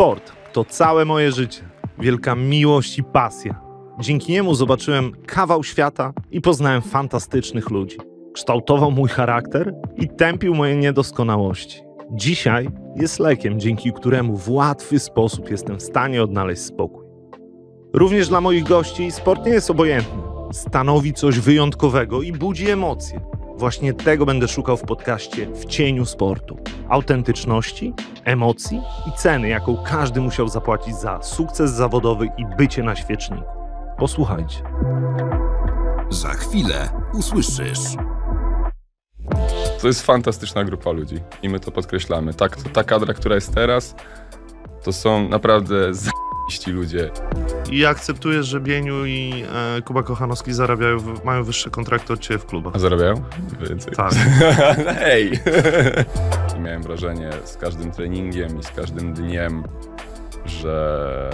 Sport to całe moje życie, wielka miłość i pasja. Dzięki niemu zobaczyłem kawał świata i poznałem fantastycznych ludzi. Kształtował mój charakter i tępił moje niedoskonałości. Dzisiaj jest lekiem, dzięki któremu w łatwy sposób jestem w stanie odnaleźć spokój. Również dla moich gości sport nie jest obojętny. Stanowi coś wyjątkowego i budzi emocje. Właśnie tego będę szukał w podcaście W cieniu sportu. Autentyczności, emocji i ceny, jaką każdy musiał zapłacić za sukces zawodowy i bycie na świeczniku. Posłuchajcie. Za chwilę usłyszysz. To jest fantastyczna grupa ludzi i my to podkreślamy. Tak, to ta kadra, która jest teraz, to są naprawdę Iści ludzie. I akceptujesz, że Bieniu i e, Kuba Kochanowski zarabiają, mają wyższe kontrakty od ciebie w klubach. A zarabiają? Więcej. Tak. Hej! No miałem wrażenie z każdym treningiem i z każdym dniem, że,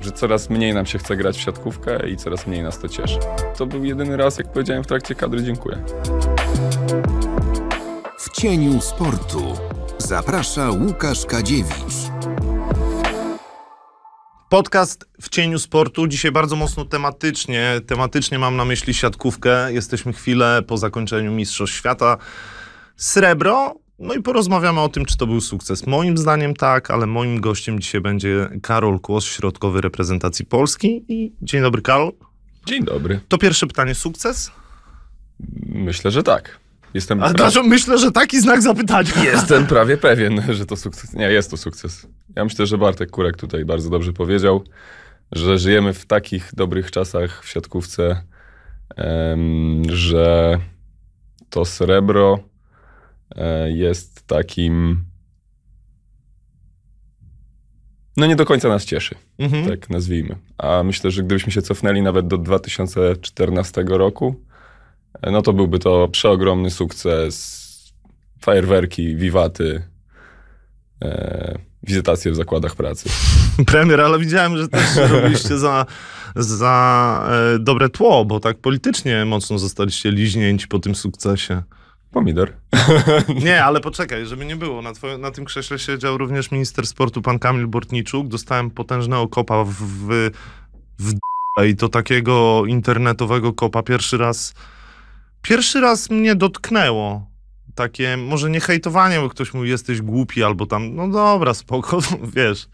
że coraz mniej nam się chce grać w siatkówkę i coraz mniej nas to cieszy. To był jedyny raz, jak powiedziałem w trakcie kadry, dziękuję. W cieniu sportu zaprasza Łukasz Kadziewicz. Podcast w cieniu sportu. Dzisiaj bardzo mocno tematycznie. Tematycznie mam na myśli siatkówkę. Jesteśmy chwilę po zakończeniu Mistrzostw Świata. Srebro. No i porozmawiamy o tym, czy to był sukces. Moim zdaniem tak, ale moim gościem dzisiaj będzie Karol Kłos, środkowy reprezentacji Polski. I dzień dobry, Karol. Dzień dobry. To pierwsze pytanie, sukces? Myślę, że tak. Jestem A pra... myślę, że taki znak zapytania. Jestem prawie pewien, że to sukces. Nie, jest to sukces. Ja myślę, że Bartek Kurek tutaj bardzo dobrze powiedział, że żyjemy w takich dobrych czasach w siatkówce, że to srebro e, jest takim. No nie do końca nas cieszy, mhm. tak nazwijmy. A myślę, że gdybyśmy się cofnęli nawet do 2014 roku, no to byłby to przeogromny sukces. Fajerwerki, wiwaty, e, wizytacje w zakładach pracy. Premier, ale widziałem, że też robiliście za, za e, dobre tło, bo tak politycznie mocno zostaliście liźnięci po tym sukcesie. Pomidor. Nie, ale poczekaj, żeby nie było. Na, na tym krześle siedział również minister sportu, pan Kamil Bortniczuk. Dostałem potężne okopa w, w, w i to takiego internetowego kopa. Pierwszy raz Pierwszy raz mnie dotknęło takie, może nie hejtowanie, bo ktoś mówi, jesteś głupi albo tam, no dobra, spoko, no wiesz,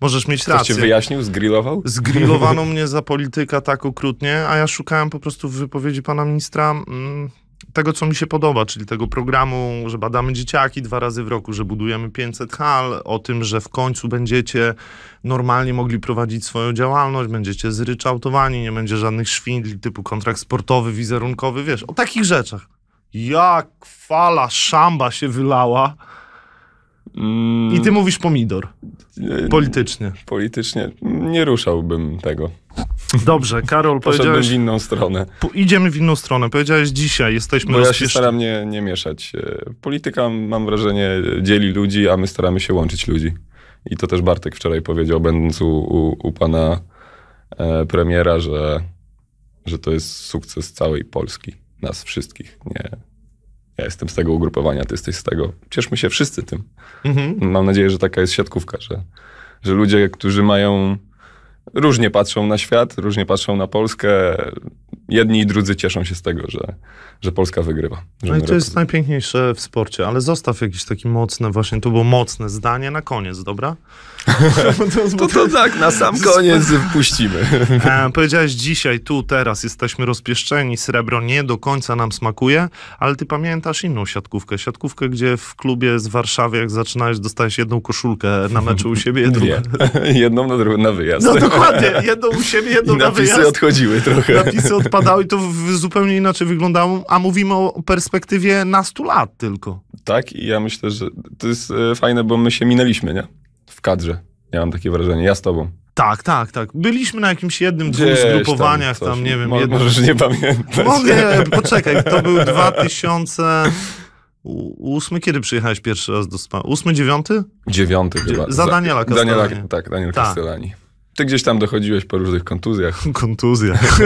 możesz mieć ktoś rację. Ktoś cię wyjaśnił, zgrillował? Zgrillowano mnie za polityka tak okrutnie, a ja szukałem po prostu w wypowiedzi pana ministra... Mm, tego, co mi się podoba, czyli tego programu, że badamy dzieciaki dwa razy w roku, że budujemy 500 hal, o tym, że w końcu będziecie normalnie mogli prowadzić swoją działalność, będziecie zryczałtowani, nie będzie żadnych szwindli typu kontrakt sportowy, wizerunkowy, wiesz, o takich rzeczach. Jak fala szamba się wylała. Mm. I ty mówisz pomidor. Politycznie. Politycznie. Nie ruszałbym tego. Dobrze, Karol, Poszedłem w inną stronę. Po, idziemy w inną stronę. Powiedziałeś dzisiaj, jesteśmy Bo ja się staram nie, nie mieszać. E, polityka, mam wrażenie, dzieli ludzi, a my staramy się łączyć ludzi. I to też Bartek wczoraj powiedział, będąc u, u, u pana e, premiera, że, że to jest sukces całej Polski, nas wszystkich. Nie, ja jestem z tego ugrupowania, ty jesteś z tego. Cieszmy się wszyscy tym. Mhm. Mam nadzieję, że taka jest siatkówka, że, że ludzie, którzy mają różnie patrzą na świat, różnie patrzą na Polskę. Jedni i drudzy cieszą się z tego, że, że Polska wygrywa. Że no i to jest najpiękniejsze w sporcie, ale zostaw jakieś takie mocne, właśnie to było mocne zdanie na koniec, dobra? to, to, to tak, na sam koniec wpuścimy. e, powiedziałeś dzisiaj, tu, teraz jesteśmy rozpieszczeni, srebro nie do końca nam smakuje, ale ty pamiętasz inną siatkówkę. Siatkówkę, gdzie w klubie z Warszawy, jak zaczynałeś, dostałeś jedną koszulkę na meczu u siebie. drugą. Jedną na drugą na wyjazd. No, Dokładnie, u siebie, jedno na na napisy odchodziły trochę. Napisy odpadały i to zupełnie inaczej wyglądało, a mówimy o perspektywie nastu lat tylko. Tak i ja myślę, że to jest e, fajne, bo my się minęliśmy, nie? W kadrze. Ja mam takie wrażenie, ja z tobą. Tak, tak, tak. Byliśmy na jakimś jednym, Gdzieś dwóch zgrupowaniach, tam, tam nie wiem. Mo jednym... Możesz nie pamiętać. Mogę, no poczekaj, to był 2000... Ósmy, kiedy przyjechałeś pierwszy raz do Spa? Ósmy, dziewiąty? Dziewiąty chyba. Za, Daniela Castellani. Daniela, tak, Daniel tak. Ty gdzieś tam dochodziłeś po różnych kontuzjach. Kontuzjach.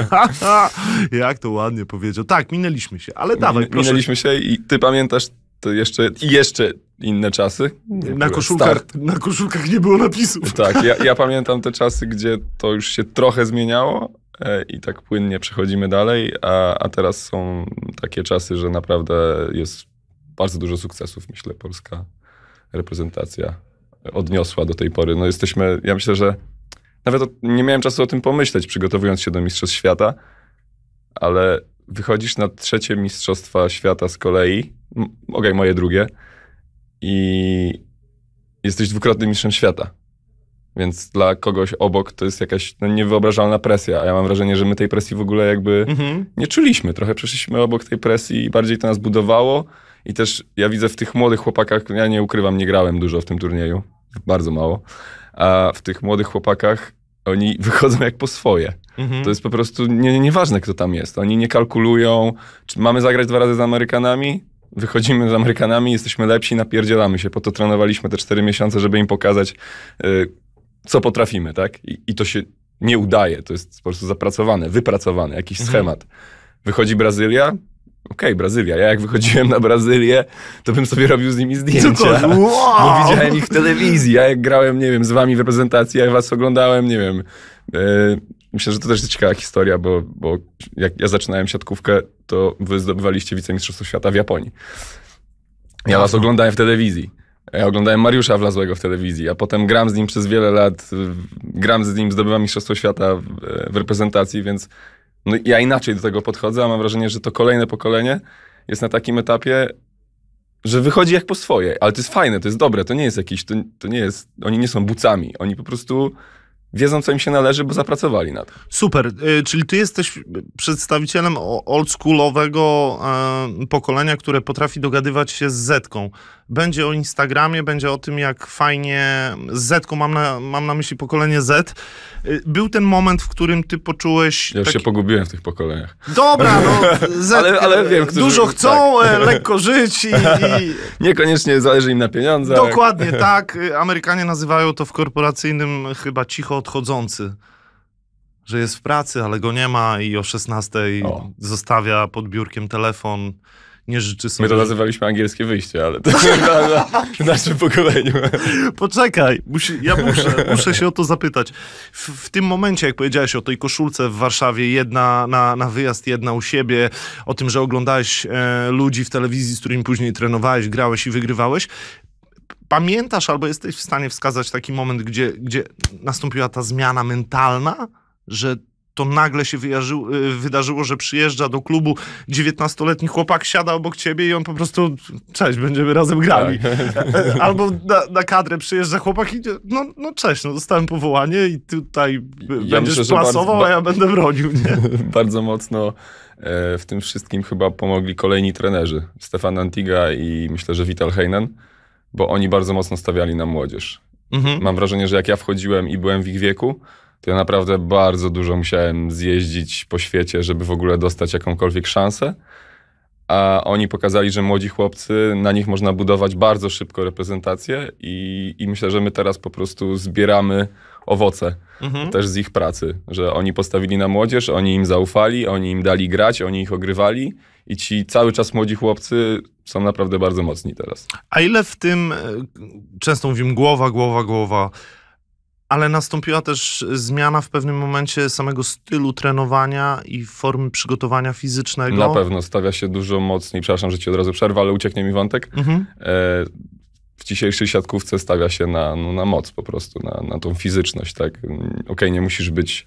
Jak to ładnie powiedział. Tak, minęliśmy się, ale dawaj, Min, proszę. Minęliśmy się i ty pamiętasz to jeszcze, jeszcze inne czasy. Na koszulkach, na koszulkach nie było napisów. Tak, ja, ja pamiętam te czasy, gdzie to już się trochę zmieniało, e, i tak płynnie przechodzimy dalej, a, a teraz są takie czasy, że naprawdę jest bardzo dużo sukcesów, myślę, polska reprezentacja odniosła do tej pory. No jesteśmy, ja myślę, że nawet nie miałem czasu o tym pomyśleć, przygotowując się do Mistrzostw Świata, ale wychodzisz na trzecie Mistrzostwa Świata z kolei, okej, okay, moje drugie, i jesteś dwukrotnym mistrzem świata. Więc dla kogoś obok to jest jakaś no, niewyobrażalna presja, a ja mam wrażenie, że my tej presji w ogóle jakby mhm. nie czuliśmy. Trochę przeszliśmy obok tej presji i bardziej to nas budowało. I też ja widzę w tych młodych chłopakach, ja nie ukrywam, nie grałem dużo w tym turnieju bardzo mało, a w tych młodych chłopakach oni wychodzą jak po swoje. Mhm. To jest po prostu nie, nieważne, kto tam jest. Oni nie kalkulują, czy mamy zagrać dwa razy z Amerykanami, wychodzimy z Amerykanami, jesteśmy lepsi, napierdzielamy się. Po to trenowaliśmy te cztery miesiące, żeby im pokazać, yy, co potrafimy, tak? I, I, to się nie udaje. To jest po prostu zapracowane, wypracowane, jakiś mhm. schemat. Wychodzi Brazylia, okej, okay, Brazylia. Ja jak wychodziłem na Brazylię, to bym sobie robił z nimi zdjęcia. Wow! Bo widziałem ich w telewizji. Ja jak grałem, nie wiem, z wami w reprezentacji, ja was oglądałem, nie wiem. E, myślę, że to też jest ciekawa historia, bo, bo jak ja zaczynałem siatkówkę, to wy zdobywaliście wicemistrzostwo świata w Japonii. Ja was oglądałem w telewizji. Ja oglądałem Mariusza Wlazłego w telewizji, a potem gram z nim przez wiele lat. Gram z nim, zdobywam Mistrzostwo Świata w, e, w reprezentacji, więc no, ja inaczej do tego podchodzę, a mam wrażenie, że to kolejne pokolenie jest na takim etapie, że wychodzi jak po swoje, ale to jest fajne, to jest dobre, to nie jest jakiś, to, to nie jest, oni nie są bucami, oni po prostu wiedzą, co im się należy, bo zapracowali na to. Super, y, czyli ty jesteś przedstawicielem oldschoolowego e, pokolenia, które potrafi dogadywać się z Zetką będzie o Instagramie, będzie o tym, jak fajnie z Z, mam na, mam na myśli pokolenie Z. Y, był ten moment, w którym ty poczułeś... Ja już taki... się pogubiłem w tych pokoleniach. Dobra, no Z, ale, ale wiem, dużo tak. chcą, tak. lekko żyć i, Niekoniecznie zależy im na pieniądzach. Dokładnie, tak. Y, Amerykanie nazywają to w korporacyjnym chyba cicho odchodzący że jest w pracy, ale go nie ma i o 16 o. zostawia pod biurkiem telefon nie życzy sobie. My to nazywaliśmy angielskie wyjście, ale to na, na, w naszym pokoleniu. Poczekaj, musi, ja muszę, muszę się o to zapytać. W, w, tym momencie, jak powiedziałeś o tej koszulce w Warszawie, jedna na, na wyjazd, jedna u siebie, o tym, że oglądałeś e, ludzi w telewizji, z którymi później trenowałeś, grałeś i wygrywałeś, pamiętasz albo jesteś w stanie wskazać taki moment, gdzie, gdzie nastąpiła ta zmiana mentalna, że to nagle się y, wydarzyło, że przyjeżdża do klubu 19-letni chłopak, siada obok ciebie i on po prostu, cześć, będziemy razem grali. Tak. E, albo na, na, kadrę przyjeżdża chłopak i no, no cześć, no dostałem powołanie i tutaj ja będziesz myślę, plasował, a ja będę bronił. Nie? bardzo mocno e, w tym wszystkim chyba pomogli kolejni trenerzy. Stefan Antiga i myślę, że Vital Heinen, bo oni bardzo mocno stawiali na młodzież. Mhm. Mam wrażenie, że jak ja wchodziłem i byłem w ich wieku, to ja naprawdę bardzo dużo musiałem zjeździć po świecie, żeby w ogóle dostać jakąkolwiek szansę. A oni pokazali, że młodzi chłopcy, na nich można budować bardzo szybko reprezentację i, i myślę, że my teraz po prostu zbieramy owoce mhm. też z ich pracy, że oni postawili na młodzież, oni im zaufali, oni im dali grać, oni ich ogrywali i ci cały czas młodzi chłopcy są naprawdę bardzo mocni teraz. A ile w tym, e, często mówimy głowa, głowa, głowa, ale nastąpiła też zmiana w pewnym momencie samego stylu trenowania i formy przygotowania fizycznego. Na pewno stawia się dużo mocniej, przepraszam, że ci od razu przerwę, ale ucieknie mi wątek. Mhm. E, w dzisiejszej siatkówce stawia się na, no, na moc po prostu, na, na tą fizyczność, tak? Okej, okay, nie musisz być...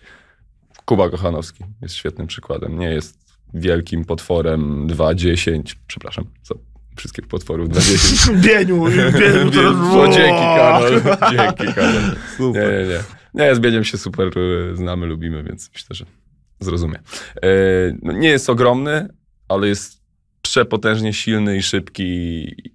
Kuba Kochanowski jest świetnym przykładem. Nie jest wielkim potworem 2,10, przepraszam, wszystkich potworów na dzieci. Bieniu, Bieniu teraz... O, dzięki Karol, dzięki Karol. Super. Nie, nie, nie. Nie, z Bieniem się super y, znamy, lubimy, więc myślę, że zrozumie. E, no, nie jest ogromny, ale jest przepotężnie silny i szybki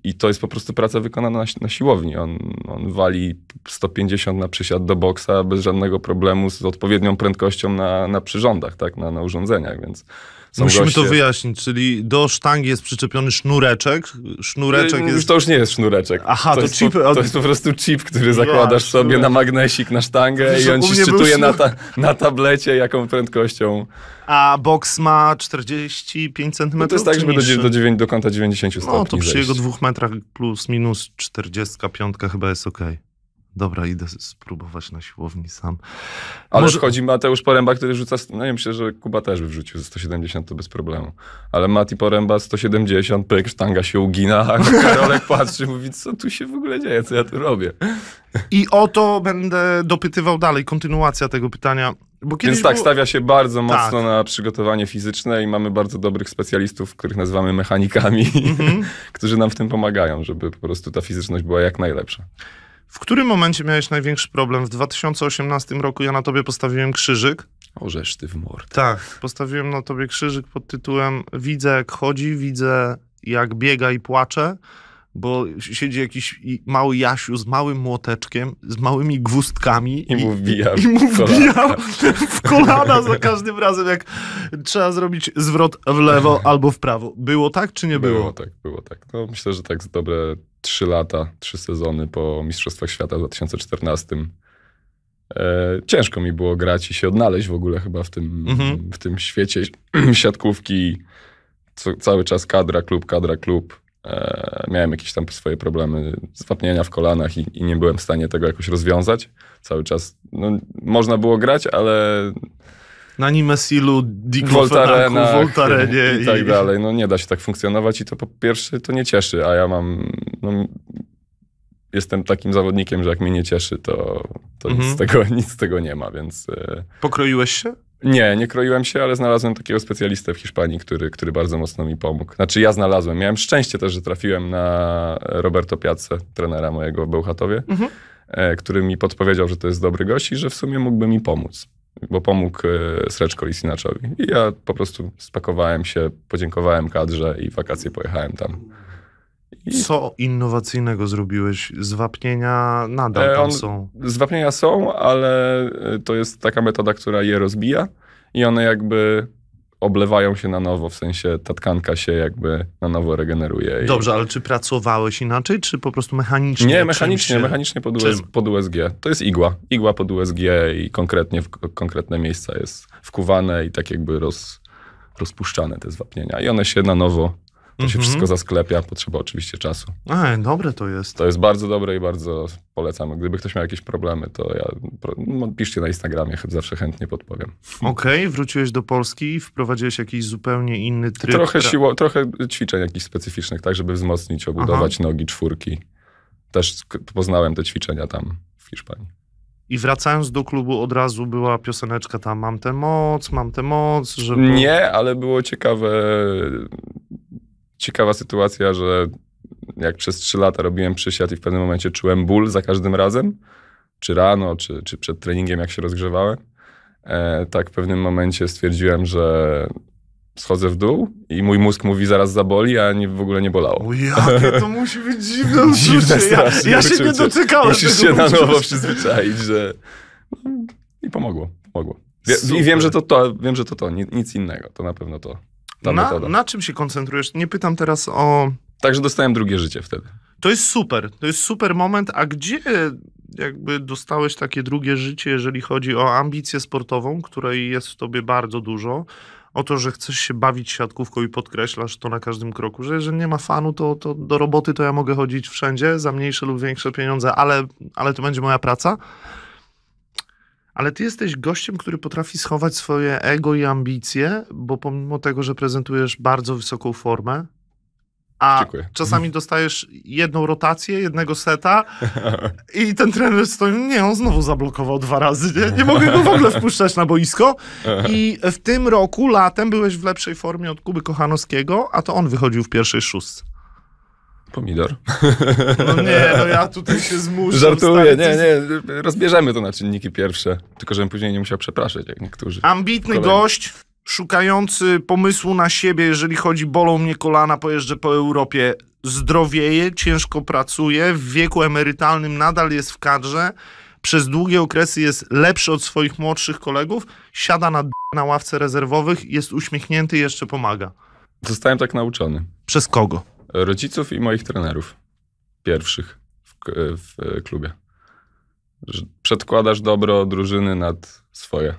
i to jest po prostu praca wykonana na, na siłowni. On, on, wali 150 na przysiad do boksa bez żadnego problemu z odpowiednią prędkością na, na przyrządach, tak, na, na urządzeniach, więc są Musimy goście. to wyjaśnić, czyli do sztangi jest przyczepiony sznureczek, sznureczek nie, jest... To już nie jest sznureczek. Aha, to, to chip... Po, to jest po prostu chip, który zakładasz sobie na magnesik, na sztangę Wiesz, i on ci szczytuje na, ta, na tablecie, jaką prędkością. A boks ma 45 cm? No to jest tak, żeby niższy? do, do, 9, do kąta 90 no, stopni No to przy zejść. jego dwóch metrach plus minus 45 chyba jest ok dobra, idę spróbować na siłowni sam. Ale Może... chodzi Mateusz Poręba, który rzuca, no ja myślę, że Kuba też by wrzucił 170 to bez problemu. Ale Mati Poręba 170, pyk, sztanga się ugina, a Karolek patrzy mówi, co tu się w ogóle dzieje, co ja tu robię. I o to będę dopytywał dalej, kontynuacja tego pytania. Więc tak, było... stawia się bardzo tak. mocno na przygotowanie fizyczne i mamy bardzo dobrych specjalistów, których nazywamy mechanikami, mm -hmm. którzy nam w tym pomagają, żeby po prostu ta fizyczność była jak najlepsza. W którym momencie miałeś największy problem? W 2018 roku ja na tobie postawiłem krzyżyk. Orzesz ty w mordę. Tak, postawiłem na tobie krzyżyk pod tytułem Widzę jak chodzi, widzę jak biega i płacze, bo siedzi jakiś mały Jasiu z małym młoteczkiem, z małymi gwózdkami. I, i mu wbija, i mu wbija w kolana za każdym razem, jak trzeba zrobić zwrot w lewo albo w prawo. Było tak, czy nie było? Było tak, było tak. No, myślę, że tak dobre trzy lata, trzy sezony po Mistrzostwach Świata w 2014. E, ciężko mi było grać i się odnaleźć w ogóle chyba w tym, mhm. w tym świecie siatkówki. Co, cały czas kadra, klub, kadra, klub. E, miałem jakieś tam swoje problemy zwapnienia w kolanach i, i, nie byłem w stanie tego jakoś rozwiązać. Cały czas no, można było grać, ale na Nimesilu, Diklofenaku, Voltarenie. I, I tak dalej. No nie da się tak funkcjonować i to po pierwsze to nie cieszy, a ja mam... No, jestem takim zawodnikiem, że jak mnie nie cieszy, to, to mhm. nic, z tego, nic z tego nie ma, więc... E, Pokroiłeś się? Nie, nie kroiłem się, ale znalazłem takiego specjalistę w Hiszpanii, który, który bardzo mocno mi pomógł. Znaczy ja znalazłem. Miałem szczęście też, że trafiłem na Roberto Piace, trenera mojego w Bełchatowie, mhm. E, który mi podpowiedział, że to jest dobry gość i że w sumie mógłby mi pomóc bo pomógł e, Sreczko Lisinaczowi. I ja po prostu spakowałem się, podziękowałem kadrze i wakacje pojechałem tam. I... Co innowacyjnego zrobiłeś? Zwapnienia nadal e, on, są. Zwapnienia są, ale e, to jest taka metoda, która je rozbija i one jakby oblewają się na nowo, w sensie ta tkanka się jakby na nowo regeneruje. Dobrze, ale czy pracowałeś inaczej, czy po prostu mechanicznie? Nie, mechanicznie, się... mechanicznie pod, US, pod, USG. To jest igła. Igła pod USG i konkretnie w konkretne miejsca jest wkuwane i tak jakby roz, rozpuszczane te zwapnienia. I one się na nowo to się mhm. wszystko zasklepia, potrzeba oczywiście czasu. Ej, dobre to jest. To jest bardzo dobre i bardzo polecam. Gdyby ktoś miał jakieś problemy, to ja no, piszcie na Instagramie, zawsze chętnie podpowiem. Okej, okay, wróciłeś do Polski, wprowadziłeś jakiś zupełnie inny tryb. Trochę, siło, trochę ćwiczeń jakichś specyficznych, tak, żeby wzmocnić, obudować Aha. nogi, czwórki. Też poznałem te ćwiczenia tam w Hiszpanii. I wracając do klubu od razu była pioseneczka tam mam tę moc, mam tę moc, żeby... Nie, ale było ciekawe ciekawa sytuacja, że jak przez trzy lata robiłem przysiad i w pewnym momencie czułem ból za każdym razem, czy rano, czy, czy przed treningiem, jak się rozgrzewałem, e, tak w pewnym momencie stwierdziłem, że schodzę w dół i mój mózg mówi zaraz zaboli, a nie, w ogóle nie bolało. O jakie to musi być dziwne uczucie. ja, ja się nie doczekałem Musisz się na nowo przyzwyczaić, że... No, I pomogło, pomogło. Wie, I wiem, że to to, wiem, że to to, nic innego, to na pewno to na, na, czym się koncentrujesz? Nie pytam teraz o... Także dostałem drugie życie wtedy. To jest super, to jest super moment, a gdzie jakby dostałeś takie drugie życie, jeżeli chodzi o ambicję sportową, której jest w tobie bardzo dużo, o to, że chcesz się bawić siatkówką i podkreślasz to na każdym kroku, że jeżeli nie ma fanu, to, to do roboty to ja mogę chodzić wszędzie za mniejsze lub większe pieniądze, ale, ale to będzie moja praca ale ty jesteś gościem, który potrafi schować swoje ego i ambicje, bo pomimo tego, że prezentujesz bardzo wysoką formę, a Dziękuję. czasami dostajesz jedną rotację, jednego seta i ten trener stoi, nie, on znowu zablokował dwa razy, nie, nie mogę go w ogóle wpuszczać na boisko. I w tym roku, latem, byłeś w lepszej formie od Kuby Kochanowskiego, a to on wychodził w pierwszej szóstce. Pomidor. No nie, no ja tutaj się zmuszę. Żartuję, nie, nie. Rozbierzemy to na czynniki pierwsze. Tylko, żebym później nie musiał przepraszać, jak niektórzy. Ambitny Kolejny. gość, szukający pomysłu na siebie, jeżeli chodzi, bolą mnie kolana, pojeżdżę po Europie, zdrowieje, ciężko pracuje, w wieku emerytalnym nadal jest w kadrze, przez długie okresy jest lepszy od swoich młodszych kolegów, siada na d- na ławce rezerwowych, jest uśmiechnięty i jeszcze pomaga. Zostałem tak nauczony. Przez kogo? Rodziców i moich trenerów. Pierwszych w, w klubie. Przedkładasz dobro drużyny nad swoje.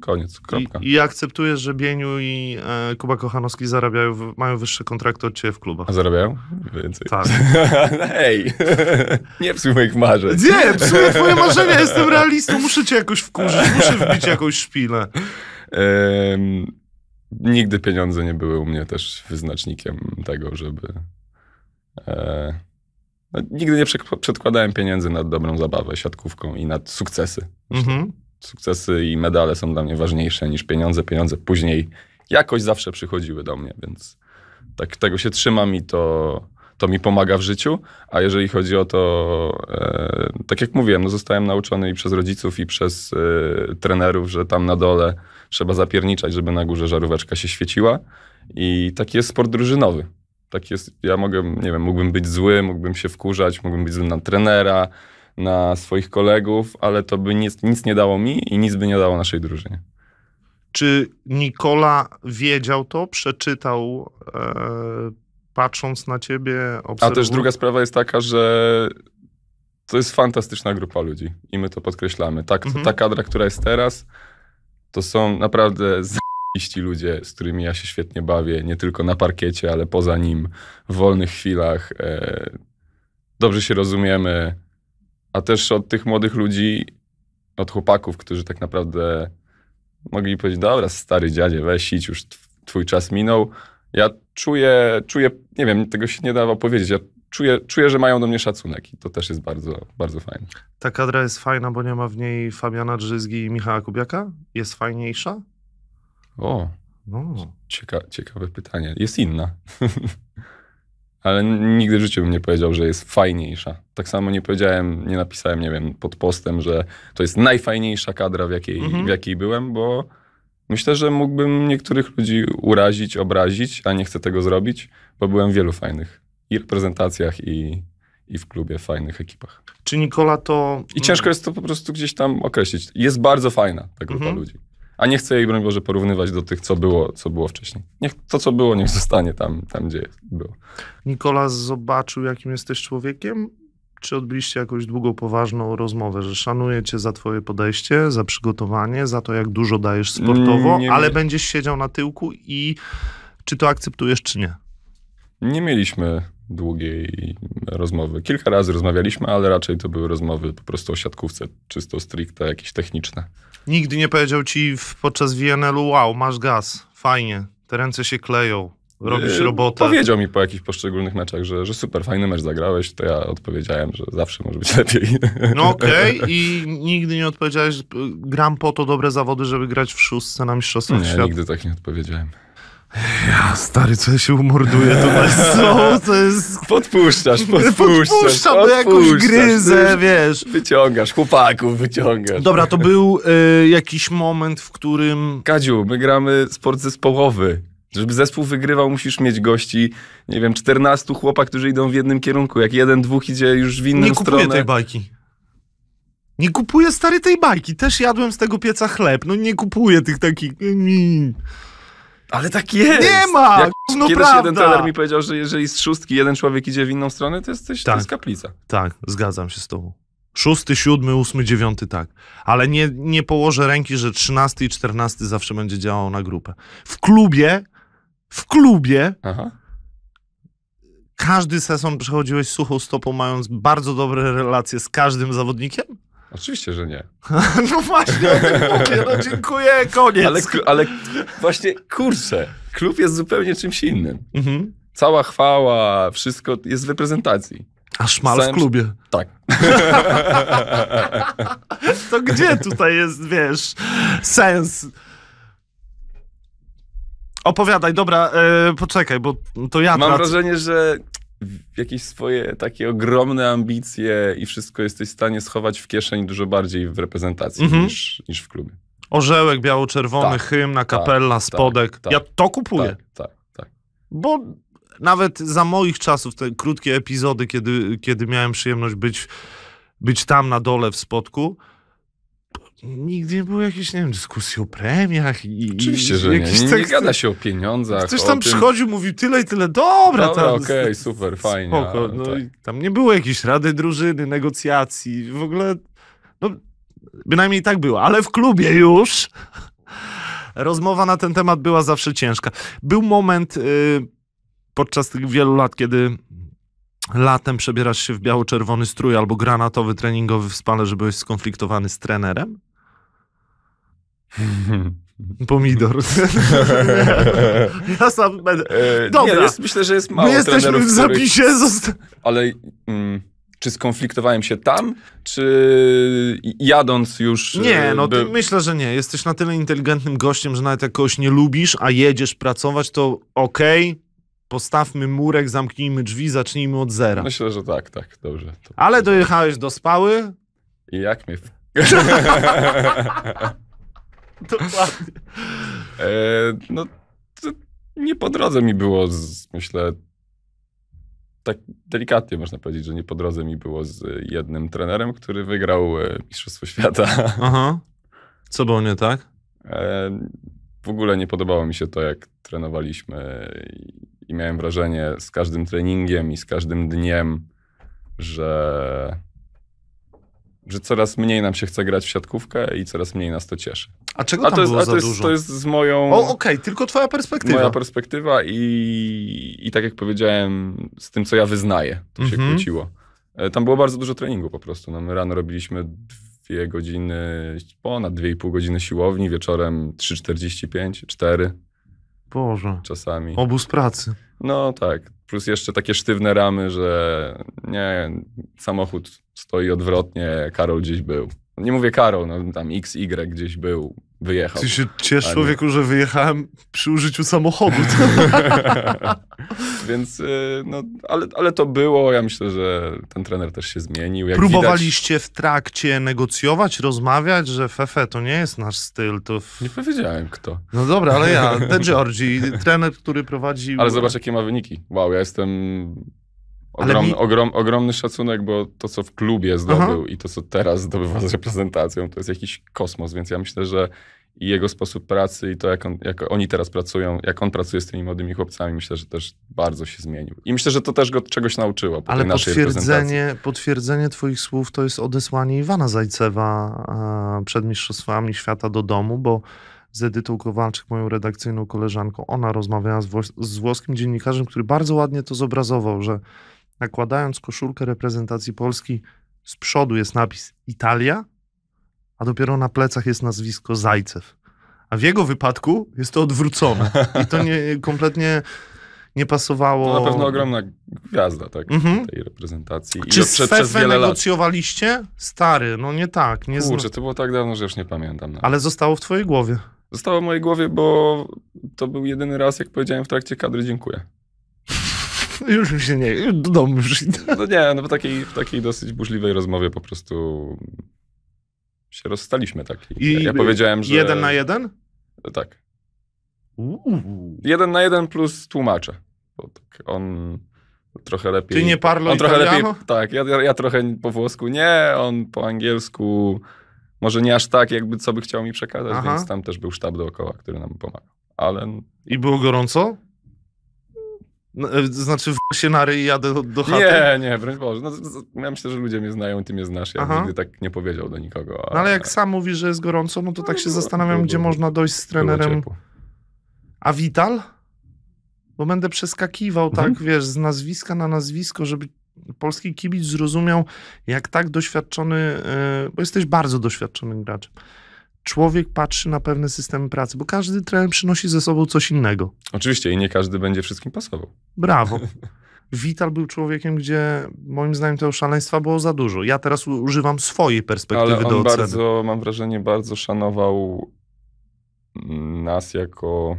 Koniec, kropka. I, i akceptujesz, że Bieniu i e, Kuba Kochanowski zarabiają, w, mają wyższe kontrakty od ciebie w klubach. A zarabiają? Więcej. Tak. Ej, nie psuj moich marzeń. Nie, psuj twoje marzenia, jestem realistą, muszę cię jakoś wkurzyć, muszę wbić jakąś szpilę. Ehm, nigdy pieniądze nie były u mnie też wyznacznikiem tego, żeby. E, no, nigdy nie przedkładałem pieniędzy nad dobrą zabawę, siatkówką i nad sukcesy. Mhm. Sukcesy i medale są dla mnie ważniejsze niż pieniądze. Pieniądze później jakoś zawsze przychodziły do mnie, więc tak tego się trzymam i to to mi pomaga w życiu, a jeżeli chodzi o to, e, tak jak mówiłem, no zostałem nauczony i przez rodziców, i przez e, trenerów, że tam na dole trzeba zapierniczać, żeby na górze żaróweczka się świeciła i taki jest sport drużynowy. Tak jest, ja mogę, nie wiem, mógłbym być zły, mógłbym się wkurzać, mógłbym być zły na trenera, na swoich kolegów, ale to by nic, nic nie dało mi i nic by nie dało naszej drużynie. Czy Nikola wiedział to, przeczytał e, patrząc na ciebie, A też druga sprawa jest taka, że to jest fantastyczna grupa ludzi i my to podkreślamy. Tak, to, mhm. Ta kadra, która jest teraz, to są naprawdę zajebiści ludzie, z którymi ja się świetnie bawię, nie tylko na parkiecie, ale poza nim, w wolnych chwilach. E, dobrze się rozumiemy, a też od tych młodych ludzi, od chłopaków, którzy tak naprawdę mogli powiedzieć, dobra, stary dziadzie, weź idź, już twój czas minął, ja czuję, czuję, nie wiem, tego się nie da powiedzieć. Ja czuję, czuję, że mają do mnie szacunek i to też jest bardzo, bardzo fajne. Ta kadra jest fajna, bo nie ma w niej Fabiana Drzyzgi i Michała Kubiaka? Jest fajniejsza? O, no. Cieka ciekawe pytanie. Jest inna. Ale nigdy w życiu bym nie powiedział, że jest fajniejsza. Tak samo nie powiedziałem, nie napisałem, nie wiem, pod postem, że to jest najfajniejsza kadra, w jakiej, mm -hmm. w jakiej byłem, bo Myślę, że mógłbym niektórych ludzi urazić, obrazić, a nie chcę tego zrobić, bo byłem w wielu fajnych i reprezentacjach, i, i w klubie, w fajnych ekipach. Czy Nikola to. I ciężko jest to po prostu gdzieś tam określić. Jest bardzo fajna ta grupa mhm. ludzi. A nie chcę jej, broń Boże, porównywać do tych, co było, co było wcześniej. Niech to, co było, niech zostanie tam, tam gdzie było. Nikola zobaczył, jakim jesteś człowiekiem czy odbyliście jakąś długą, poważną rozmowę, że szanuję cię za twoje podejście, za przygotowanie, za to, jak dużo dajesz mm, sportowo, nie, ale będziesz siedział na tyłku i czy to akceptujesz, czy nie? Nie mieliśmy długiej rozmowy. Kilka razy rozmawialiśmy, ale raczej to były rozmowy po prostu o siatkówce, czysto stricte jakieś techniczne. Nigdy nie powiedział ci podczas WNL-u, wow, masz gaz, fajnie, te ręce się kleją, robisz yy, robotę. Powiedział mi po jakichś poszczególnych meczach, że, że super, fajny mecz zagrałeś, to ja odpowiedziałem, że zawsze może być lepiej. No okej, okay. i nigdy nie odpowiedziałeś, gram po to dobre zawody, żeby grać w szóstce na Mistrzostwach nie, Świata. nigdy tak nie odpowiedziałem. Ja, stary, co ja się umorduję tutaj, co to jest... Podpuszczasz, podpuszczasz, podpuszczam do jakąś gryzę, wiesz. Wyciągasz, chłopaków wyciągasz. Dobra, to był y, jakiś moment, w którym... Kadziu, my gramy sport zespołowy. Żeby zespół wygrywał, musisz mieć gości, nie wiem, 14 chłopaków, którzy idą w jednym kierunku. Jak jeden, dwóch idzie już w inną stronę. Nie kupuję stronę. tej bajki. Nie kupuję stary tej bajki. Też jadłem z tego pieca chleb. No nie kupuję tych takich... Ale tak jest! Nie ma! Jak no kiedyś prawda. jeden teller mi powiedział, że jeżeli z szóstki jeden człowiek idzie w inną stronę, to jesteś tak. to jest tak. kaplica. Tak, zgadzam się z tobą. Szósty, siódmy, ósmy, dziewiąty, tak. Ale nie, nie położę ręki, że trzynasty i czternasty zawsze będzie działał na grupę. W klubie w klubie. Aha. Każdy sezon przechodziłeś suchą stopą, mając bardzo dobre relacje z każdym zawodnikiem? Oczywiście, że nie. no właśnie, mówię, no dziękuję, koniec. Ale, ale właśnie, kurczę, klub jest zupełnie czymś innym. Mhm. Cała chwała, wszystko jest w reprezentacji. A szmal Sam... w klubie. Tak. to gdzie tutaj jest, wiesz, sens? Opowiadaj, dobra, e, poczekaj, bo to ja Mam wrażenie, że jakieś swoje takie ogromne ambicje i wszystko jesteś w stanie schować w kieszeń dużo bardziej w reprezentacji mhm. niż, niż w klubie. Orzełek biało-czerwony, tak, hymna, tak, kapella, tak, spodek. Tak, ja to kupuję. Tak, tak, tak, Bo nawet za moich czasów, te krótkie epizody, kiedy, kiedy miałem przyjemność być, być tam na dole w spodku, Nigdy nie było jakiejś, nie wiem, dyskusji o premiach i... Oczywiście, i, że nie. Nie, nie gada się o pieniądzach. Ktoś tam przychodził, mówił tyle i tyle, dobra, dobra tam... okej, okay, super, fajnie. Spoko, no tak. i tam nie było jakiejś rady drużyny, negocjacji, w ogóle... No, bynajmniej tak było, ale w klubie już rozmowa na ten temat była zawsze ciężka. Był moment y, podczas tych wielu lat, kiedy latem przebierasz się w biało-czerwony strój albo granatowy treningowy w spale, że byłeś skonfliktowany z trenerem? Pomidor. ja sam będę. E, Dobra. Nie, jest, myślę, że jest mało My jesteśmy w zapisie. Których... Ale mm, czy skonfliktowałem się tam, czy jadąc już... E, nie, no by... myślę, że nie. Jesteś na tyle inteligentnym gościem, że nawet jak kogoś nie lubisz, a jedziesz pracować, to okej, okay, postawmy murek, zamknijmy drzwi, zacznijmy od zera. Myślę, że tak, tak, dobrze. Ale dojechałeś do spały. I jak mnie... Dokładnie. E, no, nie po drodze mi było, z, myślę, tak delikatnie można powiedzieć, że nie po drodze mi było z jednym trenerem, który wygrał e, Mistrzostwo Świata. Aha. Co było nie tak? E, w ogóle nie podobało mi się to, jak trenowaliśmy i miałem wrażenie z każdym treningiem i z każdym dniem, że że coraz mniej nam się chce grać w siatkówkę i coraz mniej nas to cieszy. A czego tam a to jest, było za to jest, dużo? To jest z moją... O, okej, okay, tylko twoja perspektywa. Moja perspektywa i, i tak jak powiedziałem, z tym, co ja wyznaję, to mm -hmm. się mhm. kłóciło. E, tam było bardzo dużo treningu po prostu. No, my rano robiliśmy dwie godziny, ponad dwie i pół godziny siłowni, wieczorem 3,45, 4. Boże. Czasami. Obóz pracy. No tak. Plus jeszcze takie sztywne ramy, że nie, samochód stoi odwrotnie, Karol gdzieś był. Nie mówię Karol, no tam XY gdzieś był, wyjechał. Ty się ciesz, człowieku, że wyjechałem przy użyciu samochodu. Więc, y, no, ale, ale to było. Ja myślę, że ten trener też się zmienił. Jak Próbowaliście widać... w trakcie negocjować, rozmawiać, że Fefe to nie jest nasz styl. To w... Nie powiedziałem kto. No dobra, ale ja, The Giorgi, trener, który prowadził... Ale zobacz, jakie ma wyniki. Wow, ja jestem mi... ogrom, ogromny szacunek, bo to, co w klubie zdobył Aha. i to, co teraz zdobywa z reprezentacją, to jest jakiś kosmos, więc ja myślę, że i jego sposób pracy i to, jak, on, jak oni teraz pracują, jak on pracuje z tymi młodymi chłopcami, myślę, że też bardzo się zmienił. I myślę, że to też go czegoś nauczyło. Po Ale potwierdzenie, potwierdzenie twoich słów to jest odesłanie Iwana Zajcewa e, przed Mistrzostwami Świata do domu, bo z Edytą Kowalczyk, moją redakcyjną koleżanką, ona rozmawiała z, z włoskim dziennikarzem, który bardzo ładnie to zobrazował, że nakładając koszulkę reprezentacji Polski, z przodu jest napis Italia, a dopiero na plecach jest nazwisko Zajcew. A w jego wypadku jest to odwrócone. I to nie, kompletnie nie pasowało. To na pewno ogromna gwiazda tak, mhm. tej reprezentacji. Czy z przez, negocjowaliście? Lat. Stary, no nie tak. Nie Kurczę, to było tak dawno, że już nie pamiętam. Nawet. Ale zostało w twojej głowie. Zostało w mojej głowie, bo to był jedyny raz, jak powiedziałem w trakcie kadry dziękuję. Już mi się nie, do domu już idę. No nie, no w takiej, w takiej dosyć burzliwej rozmowie po prostu się rozstaliśmy tak. I ja y, powiedziałem, że... Jeden na jeden? Tak. Uuu. Jeden na jeden plus tłumacze. Bo tak on trochę lepiej... Ty nie parlo on trochę lepiej, Tak, ja, ja trochę po włosku nie, on po angielsku może nie aż tak, jakby co by chciał mi przekazać, Aha. więc tam też był sztab dookoła, który nam pomagał. Ale... I było gorąco? No, e, znaczy w się na i jadę do, do chaty? Nie, nie, broń Boże. No, ja myślę, że ludzie mnie znają, ty mnie znasz. Ja Aha. nigdy tak nie powiedział do nikogo. No, ale... No, ale jak sam mówi, że jest gorąco, no to tak no, się no, zastanawiam, gdzie można dojść z trenerem. A Vital? Bo będę przeskakiwał, tak, mhm. tak, wiesz, z nazwiska na nazwisko, żeby polski kibic zrozumiał, jak tak doświadczony, e, bo jesteś bardzo doświadczonym graczem człowiek patrzy na pewne systemy pracy, bo każdy trener przynosi ze sobą coś innego. Oczywiście i nie każdy będzie wszystkim pasował. Brawo. Wital był człowiekiem, gdzie moim zdaniem tego szaleństwa było za dużo. Ja teraz używam swojej perspektywy Ale on do oceny. bardzo, mam wrażenie, bardzo szanował nas jako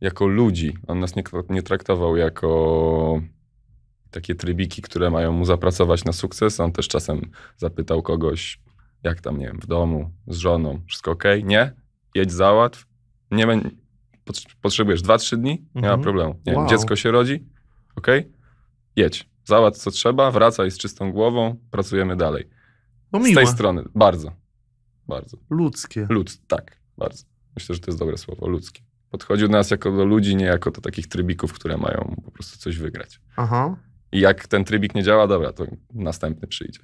jako ludzi. On nas nie, nie traktował jako takie trybiki, które mają mu zapracować na sukces. On też czasem zapytał kogoś, jak tam, nie wiem, w domu, z żoną, wszystko ok, nie, jedź załatw, nie będzie, potrzebujesz 2-3 dni, nie ma mhm. problemu. Nie wow. wiem, dziecko się rodzi, ok, jedź, załatw co trzeba, wracaj z czystą głową, pracujemy dalej. No z tej strony, bardzo, bardzo. Ludzkie. lud tak, bardzo. Myślę, że to jest dobre słowo, ludzkie. Podchodził do nas jako do ludzi, nie jako do takich trybików, które mają po prostu coś wygrać. Aha. I jak ten trybik nie działa, dobra, to następny przyjdzie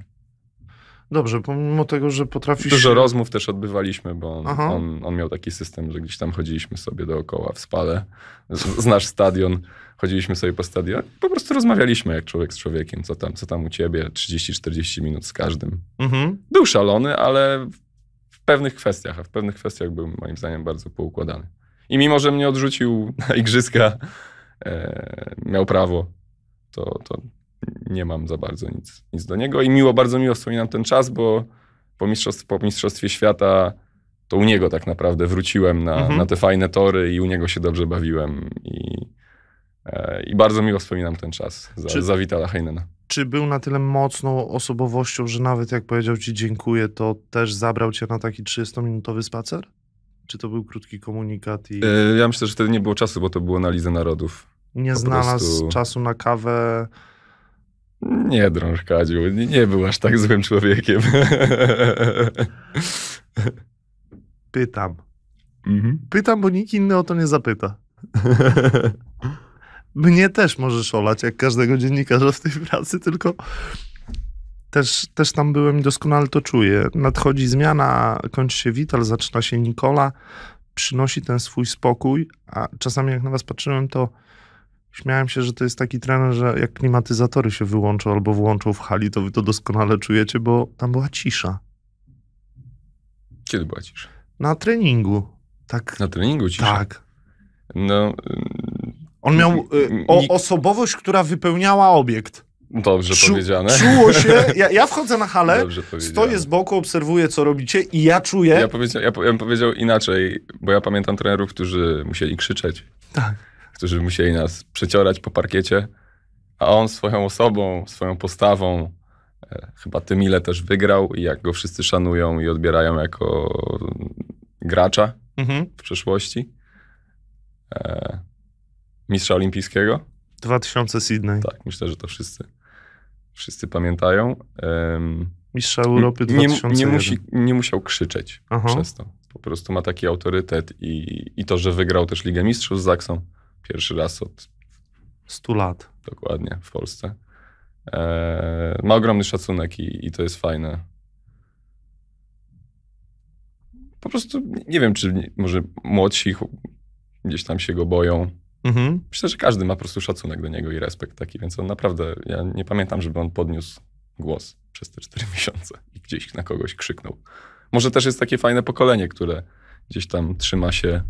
dobrze, pomimo tego, że potrafisz... Dużo rozmów też odbywaliśmy, bo on, on, on, miał taki system, że gdzieś tam chodziliśmy sobie dookoła w spale. Znasz stadion, chodziliśmy sobie po stadionie, po prostu rozmawialiśmy jak człowiek z człowiekiem, co tam, co tam u ciebie, 30-40 minut z każdym. Mhm. Był szalony, ale w pewnych kwestiach, a w pewnych kwestiach był moim zdaniem bardzo poukładany. I mimo, że mnie odrzucił na igrzyska, e, miał prawo, to, to nie mam za bardzo nic, nic do niego. I miło, bardzo miło wspominam ten czas, bo po, mistrzostw, po Mistrzostwie Świata to u niego tak naprawdę wróciłem na, mhm. na te fajne tory i u niego się dobrze bawiłem. I, e, i bardzo miło wspominam ten czas za, czy, za Witala Heinena. Czy był na tyle mocną osobowością, że nawet jak powiedział ci dziękuję, to też zabrał cię na taki 30-minutowy spacer? Czy to był krótki komunikat? I... E, ja myślę, że wtedy nie było czasu, bo to było analiza narodów. Nie po znalazł prostu... czasu na kawę nie drąż, Kadziu. Nie, nie był aż tak złym człowiekiem. Pytam. Mhm. Pytam, bo nikt inny o to nie zapyta. Mnie też możesz olać, jak każdego dziennikarza w tej pracy, tylko też, też tam byłem i doskonale to czuję. Nadchodzi zmiana, kończy się Wital, zaczyna się Nikola, przynosi ten swój spokój, a czasami jak na was patrzyłem, to Śmiałem się, że to jest taki trener, że jak klimatyzatory się wyłączą albo włączą w hali, to wy to doskonale czujecie, bo tam była cisza. Kiedy była cisza? Na treningu. Tak. Na treningu cisza? Tak. No. Y, on miał y, y, y o, osobowość, która wypełniała obiekt. Dobrze Czu, powiedziane. Czuło się. Ja, ja wchodzę na halę, stoję z boku, obserwuję, co robicie, i ja czuję. Ja, powiedział, ja, ja bym powiedział inaczej, bo ja pamiętam trenerów, którzy musieli krzyczeć. Tak którzy musieli nas przeciorać po parkiecie, a on swoją osobą, swoją postawą, e, chyba tym ile też wygrał i jak go wszyscy szanują i odbierają jako gracza mhm. w przeszłości. E, mistrza olimpijskiego. 2000 Sydney. Tak, myślę, że to wszyscy, wszyscy pamiętają. Mistrza Europy 2001. Nie, nie, musi, nie musiał krzyczeć Aha. przez to. Po prostu ma taki autorytet i, i to, że wygrał też Ligę Mistrzów z Zaksą Pierwszy raz od 100 lat. Dokładnie, w Polsce. E, ma ogromny szacunek i, i to jest fajne. Po prostu nie wiem, czy nie, może młodsi gdzieś tam się go boją. Mhm. Myślę, że każdy ma po prostu szacunek do niego i respekt taki, więc on naprawdę, ja nie pamiętam, żeby on podniósł głos przez te cztery miesiące i gdzieś na kogoś krzyknął. Może też jest takie fajne pokolenie, które gdzieś tam trzyma się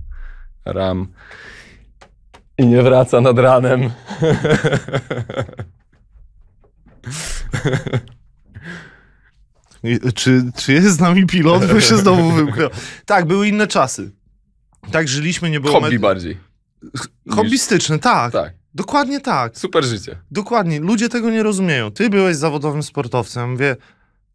ram i nie wraca nad ranem. czy, czy jest z nami pilot? Bo się znowu wymknął. Tak, były inne czasy. Tak żyliśmy, nie było... Hobby med... bardziej. Hobbystyczne, tak. Tak. Dokładnie tak. Super życie. Dokładnie. Ludzie tego nie rozumieją. Ty byłeś zawodowym sportowcem. Wie,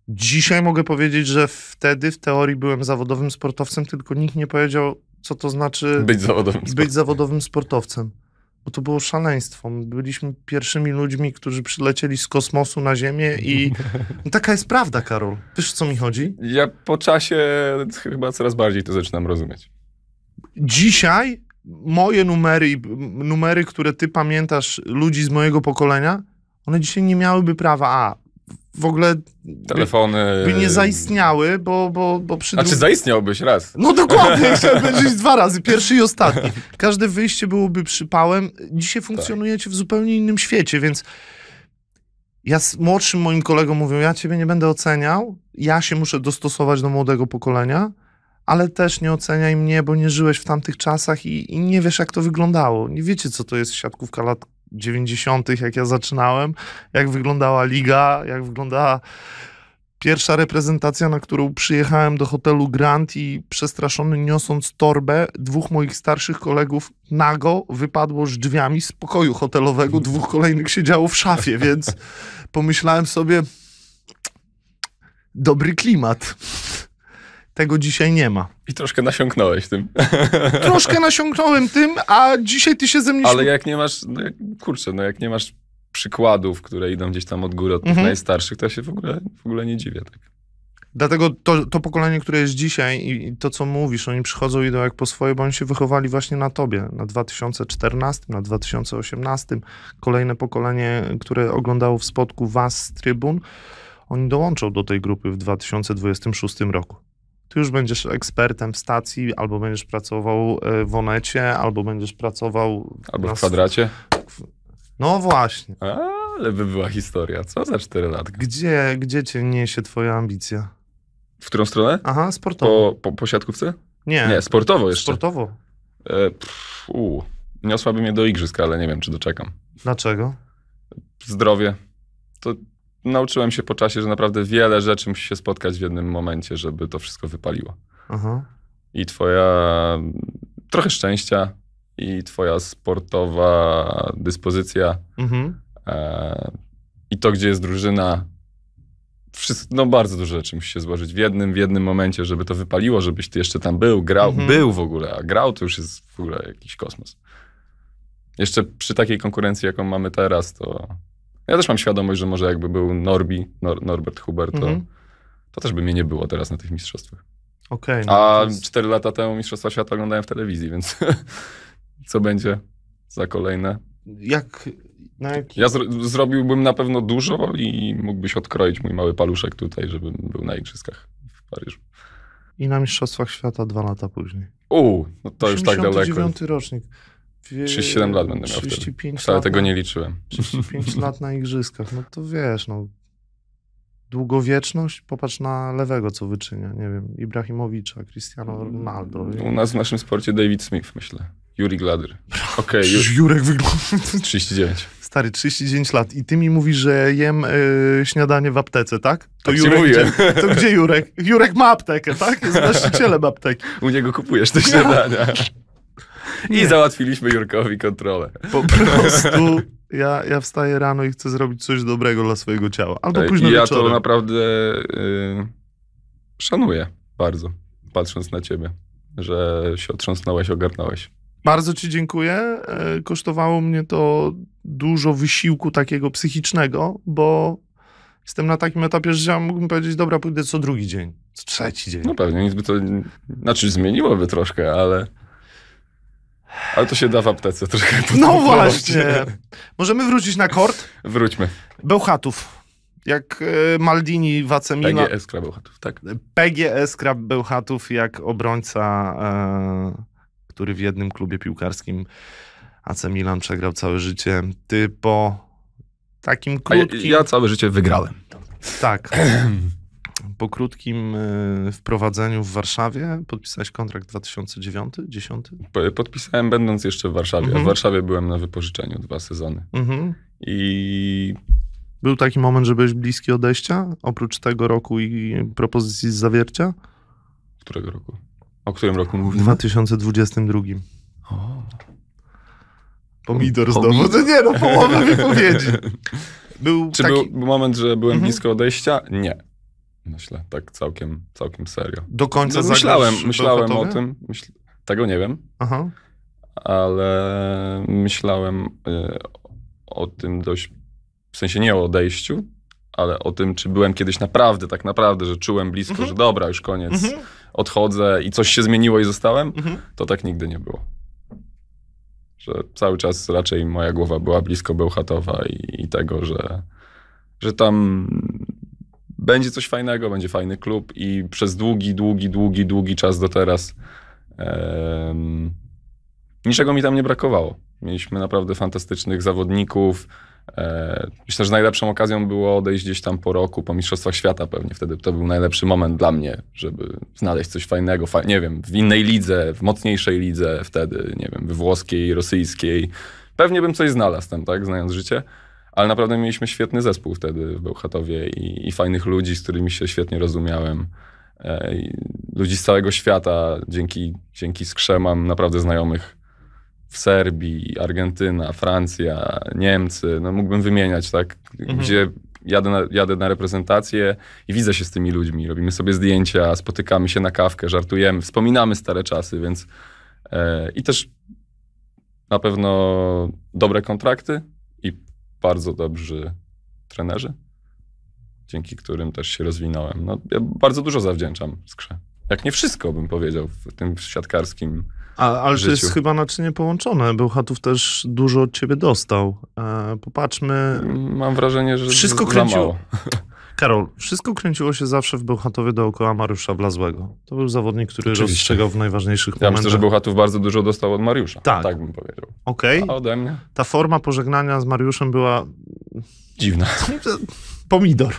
dzisiaj mogę powiedzieć, że wtedy w teorii byłem zawodowym sportowcem, tylko nikt nie powiedział, co to znaczy być zawodowym, być sportowcem. zawodowym sportowcem. Bo to było szaleństwo. My byliśmy pierwszymi ludźmi, którzy przylecieli z kosmosu na Ziemię i no, taka jest prawda, Karol. Wiesz, co mi chodzi? Ja po czasie chyba coraz bardziej to zaczynam rozumieć. Dzisiaj moje numery, numery, które ty pamiętasz, ludzi z mojego pokolenia, one dzisiaj nie miałyby prawa A, w ogóle Telefony... by, by nie zaistniały, bo, bo, bo przy... Znaczy czy zaistniałbyś raz. No dokładnie, chciałem powiedzieć dwa razy, pierwszy i ostatni. Każde wyjście byłoby przypałem. Dzisiaj tak. funkcjonujecie w zupełnie innym świecie, więc ja z młodszym moim kolegą mówię, ja ciebie nie będę oceniał, ja się muszę dostosować do młodego pokolenia, ale też nie oceniaj mnie, bo nie żyłeś w tamtych czasach i, i nie wiesz, jak to wyglądało. Nie wiecie, co to jest siatkówka lat 90., jak ja zaczynałem, jak wyglądała liga, jak wyglądała pierwsza reprezentacja, na którą przyjechałem do hotelu Grand i przestraszony niosąc torbę, dwóch moich starszych kolegów nago wypadło z drzwiami z pokoju hotelowego, dwóch kolejnych siedziało w szafie, więc pomyślałem sobie, dobry klimat. Tego dzisiaj nie ma. I troszkę nasiąknąłeś tym. Troszkę nasiąknąłem tym, a dzisiaj ty się ze Ale jak nie masz, no jak, kurczę, no jak nie masz przykładów, które idą gdzieś tam od góry, od mhm. najstarszych, to ja się w ogóle, w ogóle nie dziwię. Tak. Dlatego to, to pokolenie, które jest dzisiaj i, to, co mówisz, oni przychodzą i idą jak po swoje, bo oni się wychowali właśnie na tobie, na 2014, na 2018. Kolejne pokolenie, które oglądało w spotku was z trybun, oni dołączą do tej grupy w 2026 roku ty już będziesz ekspertem w stacji, albo będziesz pracował e, w Onecie, albo będziesz pracował... Albo w kwadracie? No właśnie. A, ale by była historia. Co za 4 lata? Gdzie, gdzie cię niesie twoja ambicja? W którą stronę? Aha, sportowo. Po, po, po siatkówce? Nie. Nie, sportowo jeszcze. Sportowo. E, pff, u, niosłaby mnie do igrzyska, ale nie wiem, czy doczekam. Dlaczego? Zdrowie. To nauczyłem się po czasie, że naprawdę wiele rzeczy musi się spotkać w jednym momencie, żeby to wszystko wypaliło. Aha. I twoja trochę szczęścia i twoja sportowa dyspozycja mhm. e, i to, gdzie jest drużyna. Wszystko, no bardzo dużo rzeczy musi się złożyć w jednym, w jednym momencie, żeby to wypaliło, żebyś ty jeszcze tam był, grał, mhm. był w ogóle, a grał to już jest w ogóle jakiś kosmos. Jeszcze przy takiej konkurencji, jaką mamy teraz, to ja też mam świadomość, że może jakby był Norbi, Nor Norbert Huber, to, mhm. to też by mnie nie było teraz na tych mistrzostwach. Okay, no A jest... lata temu Mistrzostwa Świata oglądałem w telewizji, więc co będzie za kolejne? Jak... jak... Ja zro zrobiłbym na pewno dużo i mógłbyś odkroić mój mały paluszek tutaj, żebym był na igrzyskach w Paryżu. I na Mistrzostwach Świata dwa lata później. Uuu, no to już tak daleko. 89 rocznik. 37 lat będę miał 35 wtedy. Wcale tego nie liczyłem. 35 lat na igrzyskach, no to wiesz, no długowieczność, popatrz na lewego, co wyczynia, nie wiem, Ibrahimowicza, Cristiano Ronaldo. No, u nas w naszym sporcie David Smith, myślę. Juri Gladry. Okej. Okay, Ju Jurek wygląda... 39. Stary, 39 lat i ty mi mówisz, że jem y, śniadanie w aptece, tak? To tak Jurek, Gdzie, to gdzie Jurek? Jurek ma aptekę, tak? Jest właścicielem apteki. U niego kupujesz te śniadania. I załatwiliśmy Jurkowi kontrolę. Po prostu ja, ja wstaję rano i chcę zrobić coś dobrego dla swojego ciała. Albo późno I ja wieczorem. to naprawdę yy, szanuję bardzo, patrząc na ciebie, że się otrząsnąłeś, ogarnąłeś. Bardzo Ci dziękuję. E, kosztowało mnie to dużo wysiłku takiego psychicznego, bo jestem na takim etapie, że ja mógłbym powiedzieć, dobra, pójdę co drugi dzień, co trzeci dzień. No pewnie, nic by to, znaczy zmieniłoby troszkę, ale... Ale to się da w aptece trochę. No właśnie. Możemy wrócić na kort? Wróćmy. Bełchatów. Jak e, Maldini, Wacemina. PGS e Krab Bełchatów, tak. PGS e Krab Bełchatów jak obrońca, e, który w jednym klubie piłkarskim AC Milan przegrał całe życie. Ty po takim krótkim... Ja, ja, całe życie wygrałem. Tak. po krótkim e, wprowadzeniu w Warszawie podpisałeś kontrakt 2009, 2010 Podpisałem będąc jeszcze w Warszawie. Mhm. W Warszawie byłem na wypożyczeniu dwa sezony. Mhm. I był taki moment, że byłeś bliski odejścia, oprócz tego roku i propozycji z zawiercia? Którego roku? O którym roku W 2022. O. Pomidor znowu. Pomidor. No nie, no połowę wypowiedzi. Był Czy taki... był moment, że byłem mhm. blisko odejścia? Nie. Myślę, tak całkiem, całkiem serio. Do końca no, Myślałem, myślałem o tym. Myśl... Tego nie wiem. Aha. Ale myślałem y, o tym dość, w sensie nie o odejściu, ale o tym, czy byłem kiedyś naprawdę, tak naprawdę, że czułem blisko, mhm. że dobra, już koniec, mhm. odchodzę i coś się zmieniło i zostałem, mhm. to tak nigdy nie było. Że cały czas raczej moja głowa była blisko Bełchatowa i, i tego, że, że tam będzie coś fajnego, będzie fajny klub i przez długi, długi, długi, długi czas do teraz um, niczego mi tam nie brakowało. Mieliśmy naprawdę fantastycznych zawodników. E, myślę, że najlepszą okazją było odejść gdzieś tam po roku, po Mistrzostwach Świata pewnie. Wtedy to był najlepszy moment dla mnie, żeby znaleźć coś fajnego, fa nie wiem, w innej lidze, w mocniejszej lidze wtedy, nie wiem, we włoskiej, rosyjskiej. Pewnie bym coś znalazł tam, tak, znając życie ale naprawdę mieliśmy świetny zespół wtedy w Bełchatowie i, i fajnych ludzi, z którymi się świetnie rozumiałem. E, ludzi z całego świata, dzięki, dzięki skrze mam naprawdę znajomych w Serbii, Argentyna, Francja, Niemcy, no mógłbym wymieniać, tak, mhm. gdzie jadę na, jadę na reprezentację i widzę się z tymi ludźmi, robimy sobie zdjęcia, spotykamy się na kawkę, żartujemy, wspominamy stare czasy, więc e, i też na pewno dobre kontrakty, bardzo dobrzy trenerzy, dzięki którym też się rozwinąłem. No, ja bardzo dużo zawdzięczam Skrze. Jak nie wszystko, bym powiedział, w tym siatkarskim a, ale to jest chyba naczynie połączone. Bełchatów też dużo od ciebie dostał. E, popatrzmy. Mam wrażenie, że wszystko kręciło. Karol, wszystko kręciło się zawsze w Bełchatowie dookoła Mariusza Blazłego. To był zawodnik, który Oczywiście. rozstrzygał w najważniejszych ja momentach. Ja myślę, że Bełchatów bardzo dużo dostał od Mariusza. Tak. Tak bym powiedział. Okej. Okay. A ode mnie? Ta forma pożegnania z Mariuszem była... Dziwna. Pomidor.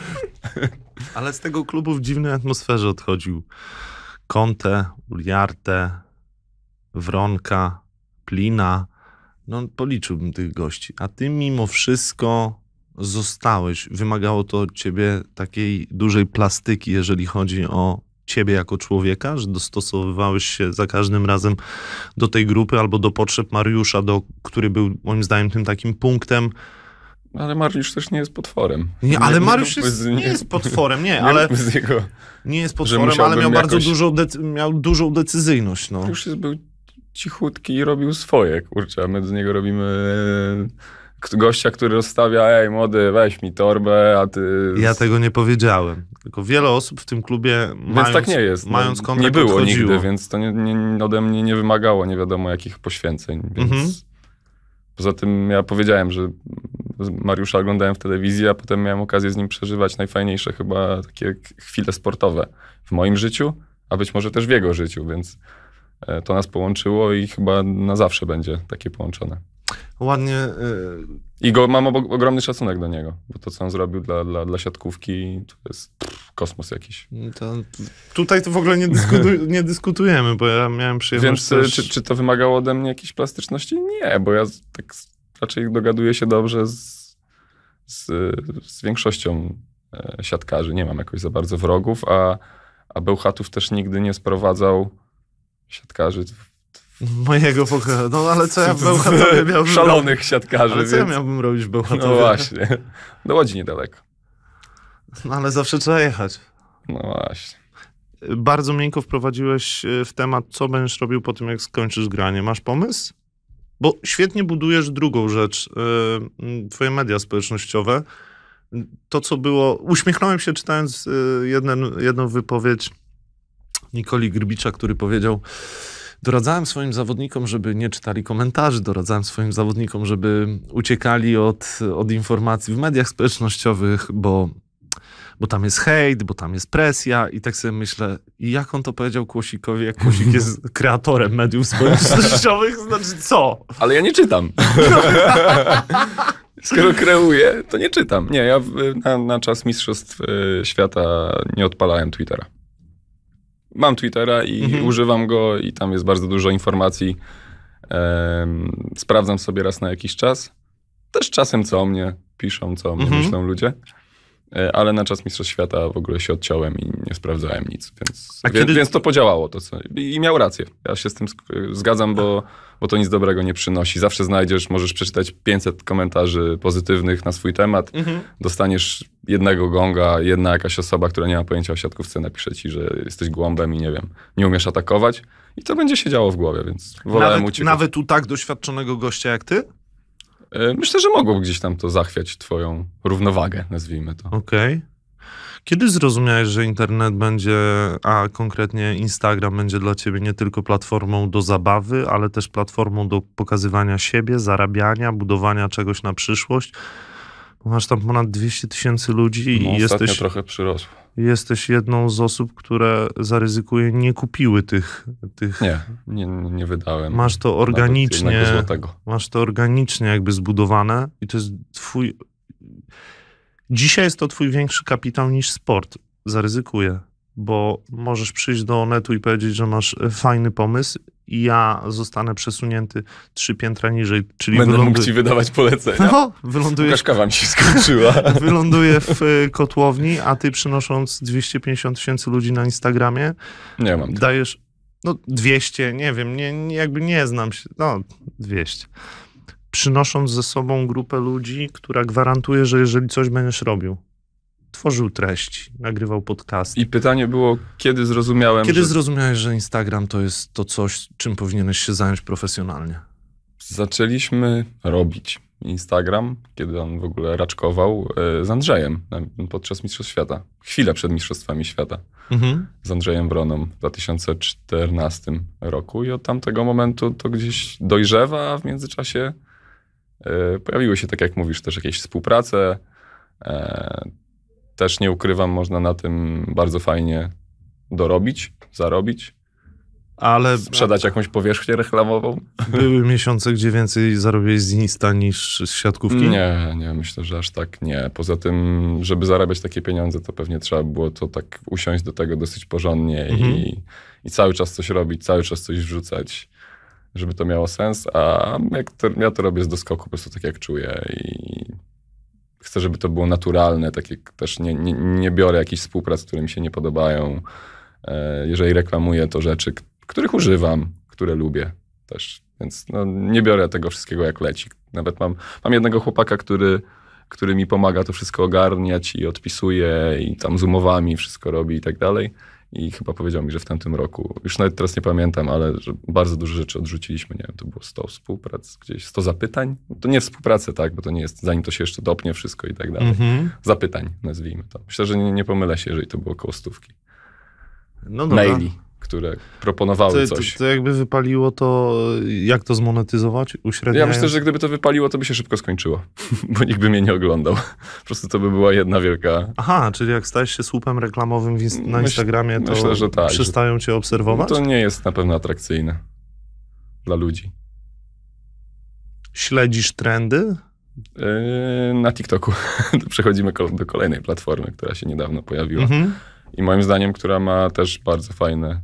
Ale z tego klubu w dziwnej atmosferze odchodził. Conte, Uliarte, Wronka, Plina. No, policzyłbym tych gości. A ty mimo wszystko zostałeś, wymagało to od ciebie takiej dużej plastyki, jeżeli chodzi o ciebie jako człowieka, że dostosowywałeś się za każdym razem do tej grupy albo do potrzeb Mariusza, do, który był moim zdaniem tym takim punktem. Ale Mariusz też nie jest potworem. Nie, ale nie, Mariusz jest, nie, jest potworem, nie, nie ale jego, nie jest potworem, ale miał jakoś... bardzo dużo decy- miał dużą decyzyjność. No. Mariusz jest, był cichutki i robił swoje, kurczę, a my z niego robimy gościa, który rozstawia, ej młody, weź mi torbę, a ty... Ja tego nie powiedziałem. Tylko wiele osób w tym klubie Więc mając, tak nie jest. No, mając kontrakt Nie było odchodziło. nigdy, więc to nie, nie, ode mnie nie wymagało nie wiadomo jakich poświęceń, więc... Mhm. Poza tym ja powiedziałem, że Mariusza oglądałem w telewizji, a potem miałem okazję z nim przeżywać najfajniejsze chyba takie chwile sportowe w moim życiu, a być może też w jego życiu, więc e, to nas połączyło i chyba na zawsze będzie takie połączone ładnie... Y, I go, mam ogromny szacunek do niego, bo to, co on zrobił dla, dla, dla siatkówki, to jest pff, kosmos jakiś. To, tutaj to w ogóle nie, dyskutu, nie, dyskutujemy, bo ja miałem przyjemność Więc też... Y, czy, czy to wymagało ode mnie jakiejś plastyczności? Nie, bo ja tak raczej dogaduję się dobrze z, z, z większością e, siatkarzy. Nie mam jakoś za bardzo wrogów, a, a Bełchatów też nigdy nie sprowadzał siatkarzy Mojego pokoju. No ale co ja w Bełchatowie miałbym... Szalonych siatkarzy. Ale co więc... ja miałbym robić w Bełchatowie? No właśnie. Do Łodzi niedaleko. No ale zawsze trzeba jechać. No właśnie. Bardzo miękko wprowadziłeś e, w temat, co będziesz robił po tym, jak skończysz granie. Masz pomysł? Bo świetnie budujesz drugą rzecz, e, twoje media społecznościowe. To, co było... Uśmiechnąłem się czytając e, jeden, jedną wypowiedź Nikoli Grbicza, który powiedział Doradzałem swoim zawodnikom, żeby nie czytali komentarzy, doradzałem swoim zawodnikom, żeby uciekali od, od informacji w mediach społecznościowych, bo, bo tam jest hejt, bo tam jest presja i tak sobie myślę, jak on to powiedział Kłosikowi, jak Kłosik jest kreatorem mediów społecznościowych, znaczy co? Ale ja nie czytam. Skoro kreuję, to nie czytam. Nie, ja na, na czas Mistrzostw y, Świata nie odpalałem Twittera mam Twittera i mhm. używam go i tam jest bardzo dużo informacji. sprawdzam sobie raz na jakiś czas. Też czasem co o mnie piszą, co o mnie mhm. myślą ludzie. E, ale na czas Mistrzostw Świata w ogóle się odciąłem i nie sprawdzałem nic, więc, A kiedy... więc to podziałało. To co, I miał rację. Ja się z tym zgadzam, bo, bo to nic dobrego nie przynosi. Zawsze znajdziesz, możesz przeczytać 500 komentarzy pozytywnych na swój temat, mhm. dostaniesz jednego gonga, jedna jakaś osoba, która nie ma pojęcia o siatkówce napisze ci, że jesteś głąbem i nie wiem, nie umiesz atakować i to będzie się działo w głowie, więc wolałem nawet, uciekać. Nawet u tak doświadczonego gościa jak ty? E, myślę, że mogłoby gdzieś tam to zachwiać twoją równowagę, nazwijmy to. Okej. Okay. Kiedy zrozumiałeś, że internet będzie, a konkretnie Instagram będzie dla ciebie nie tylko platformą do zabawy, ale też platformą do pokazywania siebie, zarabiania, budowania czegoś na przyszłość? Masz tam ponad 200 tysięcy ludzi no, i jesteś... trochę przyrosło jesteś jedną z osób, które zaryzykuje, nie kupiły tych. tych... Nie, nie, nie wydałem. Masz to organicznie. Masz to organicznie jakby zbudowane i to jest twój. Dzisiaj jest to twój większy kapitał niż sport. Zaryzykuję, bo możesz przyjść do Onetu i powiedzieć, że masz fajny pomysł i ja zostanę przesunięty trzy piętra niżej, czyli Będę wyląduję... mógł ci wydawać polecenia. No, wyląduję... Kaszkawa mi się skończyła. wyląduję w y, kotłowni, a ty przynosząc 250 tysięcy ludzi na Instagramie... Nie mam. Dajesz, no 200, nie wiem, nie, jakby nie znam się, no 200. Przynosząc ze sobą grupę ludzi, która gwarantuje, że jeżeli coś będziesz robił, tworzył treści, nagrywał podcast. I pytanie było, kiedy zrozumiałem. Kiedy że... zrozumiałeś, że Instagram to jest to coś, czym powinieneś się zająć profesjonalnie? Zaczęliśmy robić Instagram, kiedy on w ogóle raczkował e, z Andrzejem podczas Mistrzostw Świata. Chwilę przed Mistrzostwami Świata. Mhm. Z Andrzejem Broną w 2014 roku. I od tamtego momentu to gdzieś dojrzewa, a w międzyczasie e, pojawiły się, tak jak mówisz, też jakieś współprace e, też nie ukrywam, można na tym bardzo fajnie dorobić, zarobić. Ale sprzedać jakąś powierzchnię reklamową? Były miesiące, gdzie więcej zarobiłeś z Insta niż z siatkówki? Nie, nie, myślę, że aż tak nie. Poza tym, żeby zarabiać takie pieniądze, to pewnie trzeba było to tak usiąść do tego dosyć porządnie mhm. i, i cały czas coś robić, cały czas coś wrzucać, żeby to miało sens. A jak to, ja to robię z doskoku, po prostu tak jak czuję i chcę, żeby to było naturalne, takie też nie, nie, nie biorę jakichś współprac, które mi się nie podobają. E, jeżeli reklamuję, to rzeczy, których używam, które lubię też. Więc no, nie biorę tego wszystkiego jak leci. Nawet mam, mam jednego chłopaka, który, który mi pomaga to wszystko ogarniać i odpisuje i tam umowami wszystko robi i tak dalej i chyba powiedział mi, że w tamtym roku, już nawet teraz nie pamiętam, ale że bardzo dużo rzeczy odrzuciliśmy, nie wiem, to było 100 współprac, gdzieś 100 zapytań, no to nie współpracę, tak, bo to nie jest, zanim to się jeszcze dopnie wszystko i tak dalej, mm-hmm. zapytań nazwijmy to. Myślę, że nie, nie pomylę się, jeżeli to było koło stówki. No dobra. Maili które proponowały to, coś. To, to, jakby wypaliło to, jak to zmonetyzować? Uśredniając? Ja myślę, że gdyby to wypaliło, to by się szybko skończyło, bo nikt by mnie nie oglądał. Po prostu to by była jedna wielka... Aha, czyli jak stajesz się słupem reklamowym na Instagramie, to myślę, że tak, przestają że... cię obserwować? No to nie jest na pewno atrakcyjne dla ludzi. Śledzisz trendy? Yy, na TikToku. Przechodzimy do kolejnej platformy, która się niedawno pojawiła. Mhm i moim zdaniem, która ma też bardzo fajne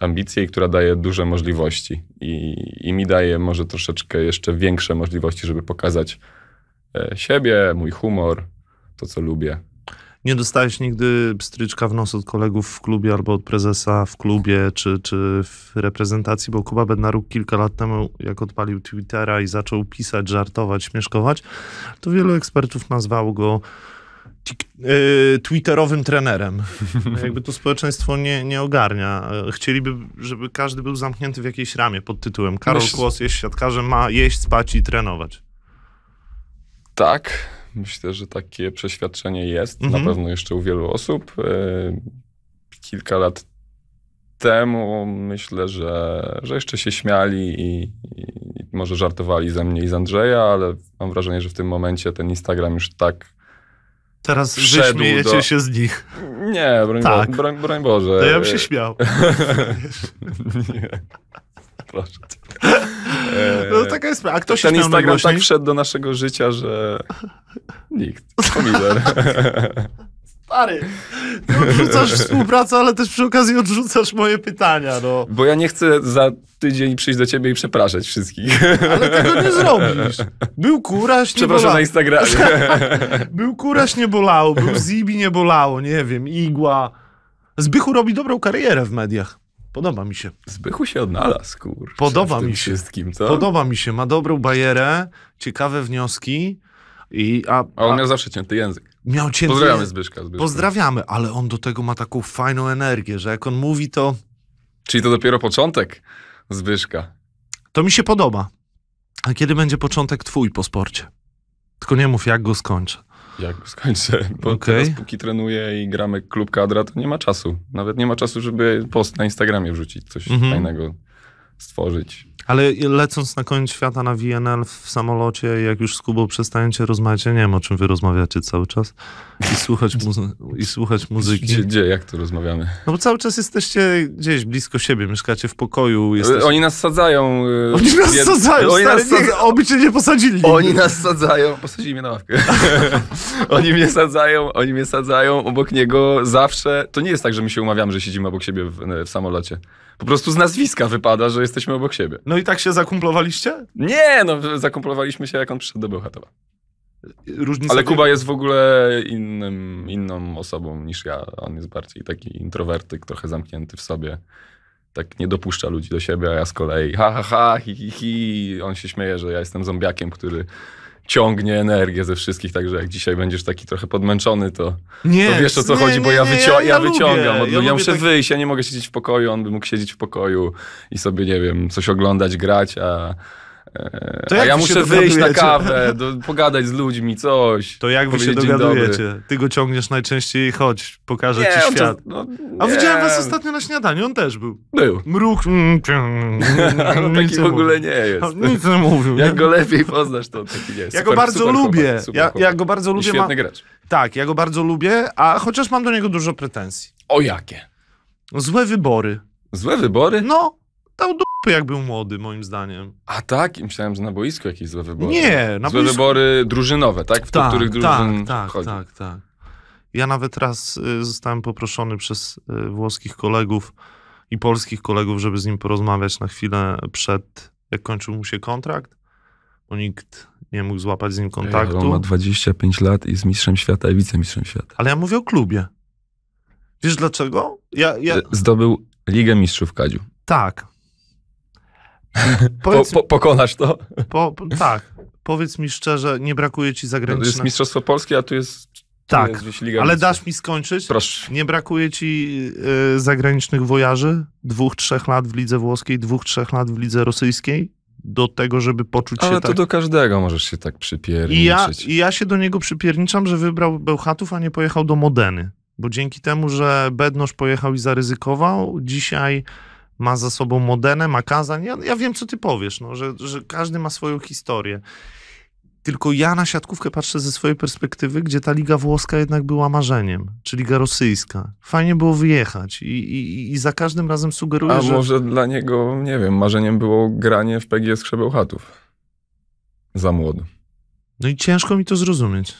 ambicje i która daje duże możliwości. I, I mi daje może troszeczkę jeszcze większe możliwości, żeby pokazać e, siebie, mój humor, to co lubię. Nie dostałeś nigdy pstryczka w nos od kolegów w klubie albo od prezesa w klubie czy, czy w reprezentacji, bo Kuba Bednaruk kilka lat temu, jak odpalił Twittera i zaczął pisać, żartować, śmieszkować, to wielu ekspertów nazwało go E, twitterowym trenerem. Jakby to społeczeństwo nie, nie ogarnia. E, chcieliby, żeby każdy był zamknięty w jakiejś ramie pod tytułem Karol Myśl... Kłos jest siatkarzem, ma jeść, spać i trenować. Tak, myślę, że takie przeświadczenie jest mhm. na pewno jeszcze u wielu osób. E, kilka lat temu myślę, że, że jeszcze się śmiali i, i, może żartowali ze mnie i z Andrzeja, ale mam wrażenie, że w tym momencie ten Instagram już tak Teraz wyśmiejecie do... się z nich. Nie, broń, tak. bo, broń, broń Boże. ja bym się śmiał. nie. Proszę cię. No taka jest A kto się Ten Instagram tak wszedł do naszego życia, że nikt. Pomidor. Stary, odrzucasz współpracę, ale też przy okazji odrzucasz moje pytania, no. Bo ja nie chcę za tydzień przyjść do ciebie i przepraszać wszystkich. Ale tego nie zrobisz. Był kuraś, nie Przepraszam bolało. na Instagramie. był kuraś, nie bolało. Był zibi, nie bolało. Nie wiem, igła. Zbychu robi dobrą karierę w mediach. Podoba mi się. Zbychu się odnalazł, kurczę. Podoba mi się. Wszystkim, co? Podoba mi się. Ma dobrą bajerę, ciekawe wnioski. I, a, a on a... miał zawsze cięty język miał cię... Pozdrawiamy Zbyszka, Zbyszka. Pozdrawiamy, ale on do tego ma taką fajną energię, że jak on mówi, to... Czyli to dopiero początek Zbyszka. To mi się podoba. A kiedy będzie początek twój po sporcie? Tylko nie mów, jak go skończę. Jak go skończę, bo okay. teraz póki trenuję i gramy klub kadra, to nie ma czasu. Nawet nie ma czasu, żeby post na Instagramie wrzucić, coś mm -hmm. fajnego stworzyć. Ale lecąc na koniec świata na VNL w samolocie, jak już z Kubą przestajecie rozmawiać, ja nie wiem o czym wy rozmawiacie cały czas, i słuchać, muzy- i słuchać muzyki. Gdzie, gdzie, jak tu rozmawiamy? No bo cały czas jesteście gdzieś blisko siebie, mieszkacie w pokoju. Jesteście... Oni nas sadzają. E, oni nas jed... sadzają, oni stary, nas sadza... nie, oby cię nie posadzili. Oni nas sadzają, posadzili mnie na ławkę. oni mnie sadzają, oni mnie sadzają, obok niego zawsze. To nie jest tak, że my się umawiamy, że siedzimy obok siebie w, w samolocie. Po prostu z nazwiska wypada, że jesteśmy obok siebie. No i tak się zakumplowaliście? Nie, no zakumplowaliśmy się, jak on przyszedł do Bełchatowa. Różnica Ale Kuba jest w ogóle innym, inną osobą niż ja. On jest bardziej taki introwertyk, trochę zamknięty w sobie. Tak nie dopuszcza ludzi do siebie, a ja z kolei ha, ha, ha, hi, hi, hi. On się śmieje, że ja jestem zombiakiem, który ciągnie energię ze wszystkich, także jak dzisiaj będziesz taki trochę podmęczony, to, nie, to wiesz o co nie, chodzi, nie, bo ja, wycią ja, ja, ja wyciągam. Od, ja, ja muszę tak... wyjść, ja nie mogę siedzieć w pokoju, on by mógł siedzieć w pokoju i sobie, nie wiem, coś oglądać, grać, a E, to jak A ja muszę wyjść na kawę, do, pogadać z ludźmi, coś. To jak wy się dogadujecie? Ty go ciągniesz najczęściej, chodź, pokażę nie, ci świat. To, no, A widziałem was ostatnio na śniadaniu, on też był. Był. Mruk. Mm, mm, no, taki w ogóle nie jest. No, nic nie mówił. Jak go lepiej poznasz, to taki nie jest. Ja go bardzo lubię. Ja go bardzo lubię. Świetny gracz. Tak, ja go bardzo lubię, a chociaż mam do niego dużo pretensji. O jakie? Złe wybory. Złe wybory? No, dał dupy, jak był młody, moim zdaniem. A tak? Myślałem, że na boisku jakieś złe wybory. Nie, na Złe boisku... wybory drużynowe, tak? W tak, których tak, drużyn tak, tak, tak, tak. Ja nawet raz y, zostałem poproszony przez y, włoskich kolegów i polskich kolegów, żeby z nim porozmawiać na chwilę przed, jak kończył mu się kontrakt, bo nikt nie mógł złapać z nim kontaktu. Ej, on ma 25 lat i jest mistrzem świata i wicemistrzem świata. Ale ja mówię o klubie. Wiesz dlaczego? Ja, ja... Zdobył Ligę Mistrzów Kadziu. Tak, Powiedz, po, po, pokonasz to? Po, tak. Powiedz mi szczerze, nie brakuje ci zagranicznych... No, to jest Mistrzostwo Polskie, a tu jest... Tu tak, ale dasz mi skończyć? Proszę. Nie brakuje ci y, zagranicznych wojarzy? Dwóch, trzech lat w lidze włoskiej, dwóch, trzech lat w lidze rosyjskiej? do tego, żeby poczuć Ale się Ale to tak? do każdego możesz się tak przypierniczyć. I ja, I ja się do niego przypierniczam, że wybrał Bełchatów, a nie pojechał do Modeny. Bo dzięki temu, że Bednosz pojechał i zaryzykował, dzisiaj ma za sobą Modenę, ma Kazań. Ja, ja wiem, co ty powiesz, no, że, że każdy ma swoją historię. Tylko ja na siatkówkę patrzę ze swojej perspektywy, gdzie ta Liga Włoska jednak była marzeniem, czy Liga Rosyjska. Fajnie było wyjechać i, i, i za każdym razem sugeruję, A że... może dla niego, nie wiem, marzeniem było granie w PGS Krzebełchatów. Za młodo. No i ciężko mi to zrozumieć.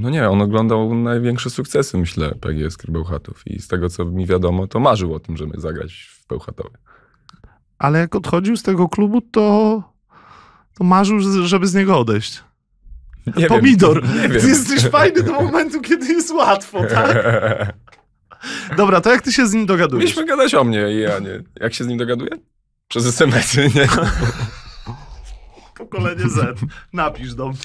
No nie, on oglądał największe sukcesy, myślę, PGS Bełchatów i z tego, co mi wiadomo, to marzył o tym, żeby zagrać w Bełchatowie. Ale jak odchodził z tego klubu, to, to marzył, żeby z niego odejść. Nie Pomidor. Wiem, nie wiem. jesteś fajny do momentu, kiedy jest łatwo, tak? Dobra, to jak ty się z nim dogadujesz? Mieliśmy gadać o mnie i ja nie. Jak się z nim dogaduję? Przez SMS-y, nie? Pokolenie Z. Napisz do mnie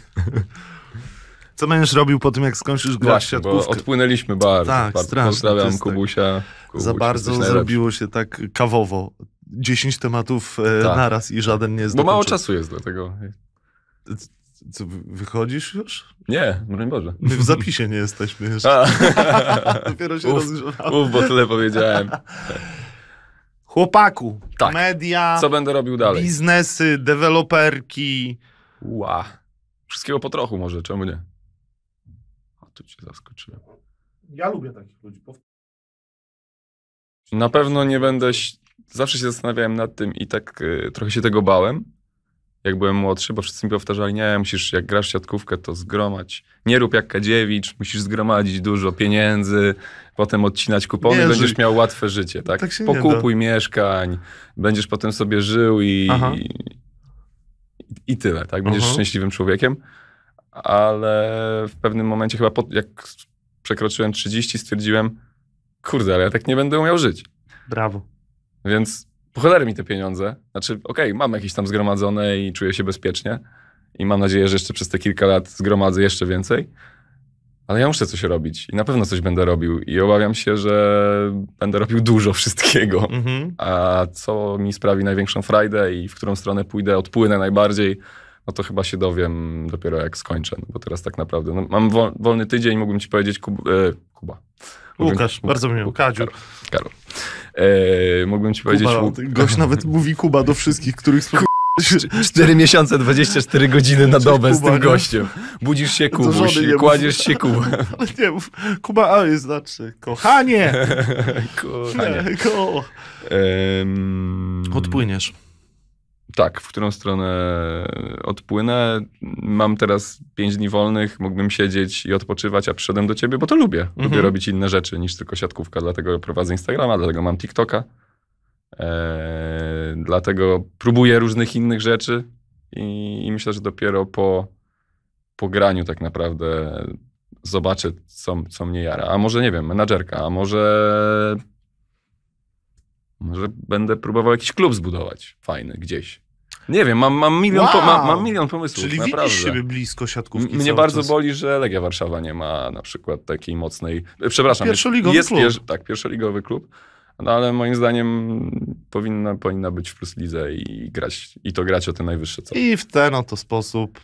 co będziesz robił po tym, jak skończysz grać Właśnie, Bo odpłynęliśmy bardzo. Tak, bardzo strasznie. Pozdrawiam tak. Kubusia. Kubuś, Za bardzo zrobiło się tak kawowo. 10 tematów e, tak. naraz i żaden nie jest Bo mało czasu jest do tego. Co, wychodzisz już? Nie, broń Boże. My w zapisie nie jesteśmy jeszcze. Dopiero się rozgrzewamy. Uf, bo tyle powiedziałem. Chłopaku, tak. media, co będę robił dalej? Biznesy, deweloperki. Ła. Wszystkiego po trochu może, czemu nie? tu cię zaskoczyłem. Ja lubię takich ludzi. Na pewno nie będę. Zawsze się zastanawiałem nad tym i tak y, trochę się tego bałem, jak byłem młodszy, bo wszyscy mi powtarzali, nie, musisz, jak grasz siatkówkę, to zgromadź. Nie rób jak Kadziewicz, musisz zgromadzić dużo pieniędzy, potem odcinać kupony, nie, będziesz żyj. miał łatwe życie, tak? tak Pokupuj mieszkań, będziesz potem sobie żył i, i, i, tyle, tak? Będziesz Aha. szczęśliwym człowiekiem ale w pewnym momencie chyba po, jak przekroczyłem 30, stwierdziłem, kurde, ale ja tak nie będę umiał żyć. Brawo. Więc po mi te pieniądze. Znaczy, okej, okay, mam jakieś tam zgromadzone i czuję się bezpiecznie i mam nadzieję, że jeszcze przez te kilka lat zgromadzę jeszcze więcej. Ale ja muszę coś robić i na pewno coś będę robił. I obawiam się, że będę robił dużo wszystkiego. Mm -hmm. A co mi sprawi największą frajdę i w którą stronę pójdę, odpłynę najbardziej no to chyba się dowiem dopiero jak skończę, no bo teraz tak naprawdę no, mam wolny tydzień, mógłbym ci powiedzieć Kub, e, Kuba. Łukasz, Mógł, bardzo miło, Kadziu. Karol. E, mógłbym ci powiedzieć... Kuba, Gość nawet mówi Kuba do wszystkich, których spotkałem. 4 miesiące, 24 godziny na dobę Kuba, z tym no. gościem. Budzisz się, Kubuś, kładziesz się, Kuba. Ale nie mów. Kuba, a znaczy, kochanie! kochanie. Ko... Um... Odpłyniesz. Tak, w którą stronę odpłynę. Mam teraz pięć dni wolnych, mógłbym siedzieć i odpoczywać, a przyszedłem do ciebie, bo to lubię. Mhm. Lubię robić inne rzeczy niż tylko siatkówka, dlatego prowadzę Instagrama, dlatego mam TikToka. Eee, dlatego próbuję różnych innych rzeczy i, i, myślę, że dopiero po, po graniu tak naprawdę zobaczę, co, co mnie jara. A może, nie wiem, menadżerka, a może może będę próbował jakiś klub zbudować fajny gdzieś. Nie wiem, mam, mam, milion, wow. po, mam, mam milion pomysłów. Czyli naprawdę. widzisz siebie blisko siatkówki. Mnie bardzo czas. boli, że Legia Warszawa nie ma na przykład takiej mocnej. Przepraszam, pierwszoligowy jest, klub. Jest, tak, pierwszoligowy klub. No ale moim zdaniem powinna, powinna być w plus lidze i grać i to grać o te najwyższe cele. I w ten oto sposób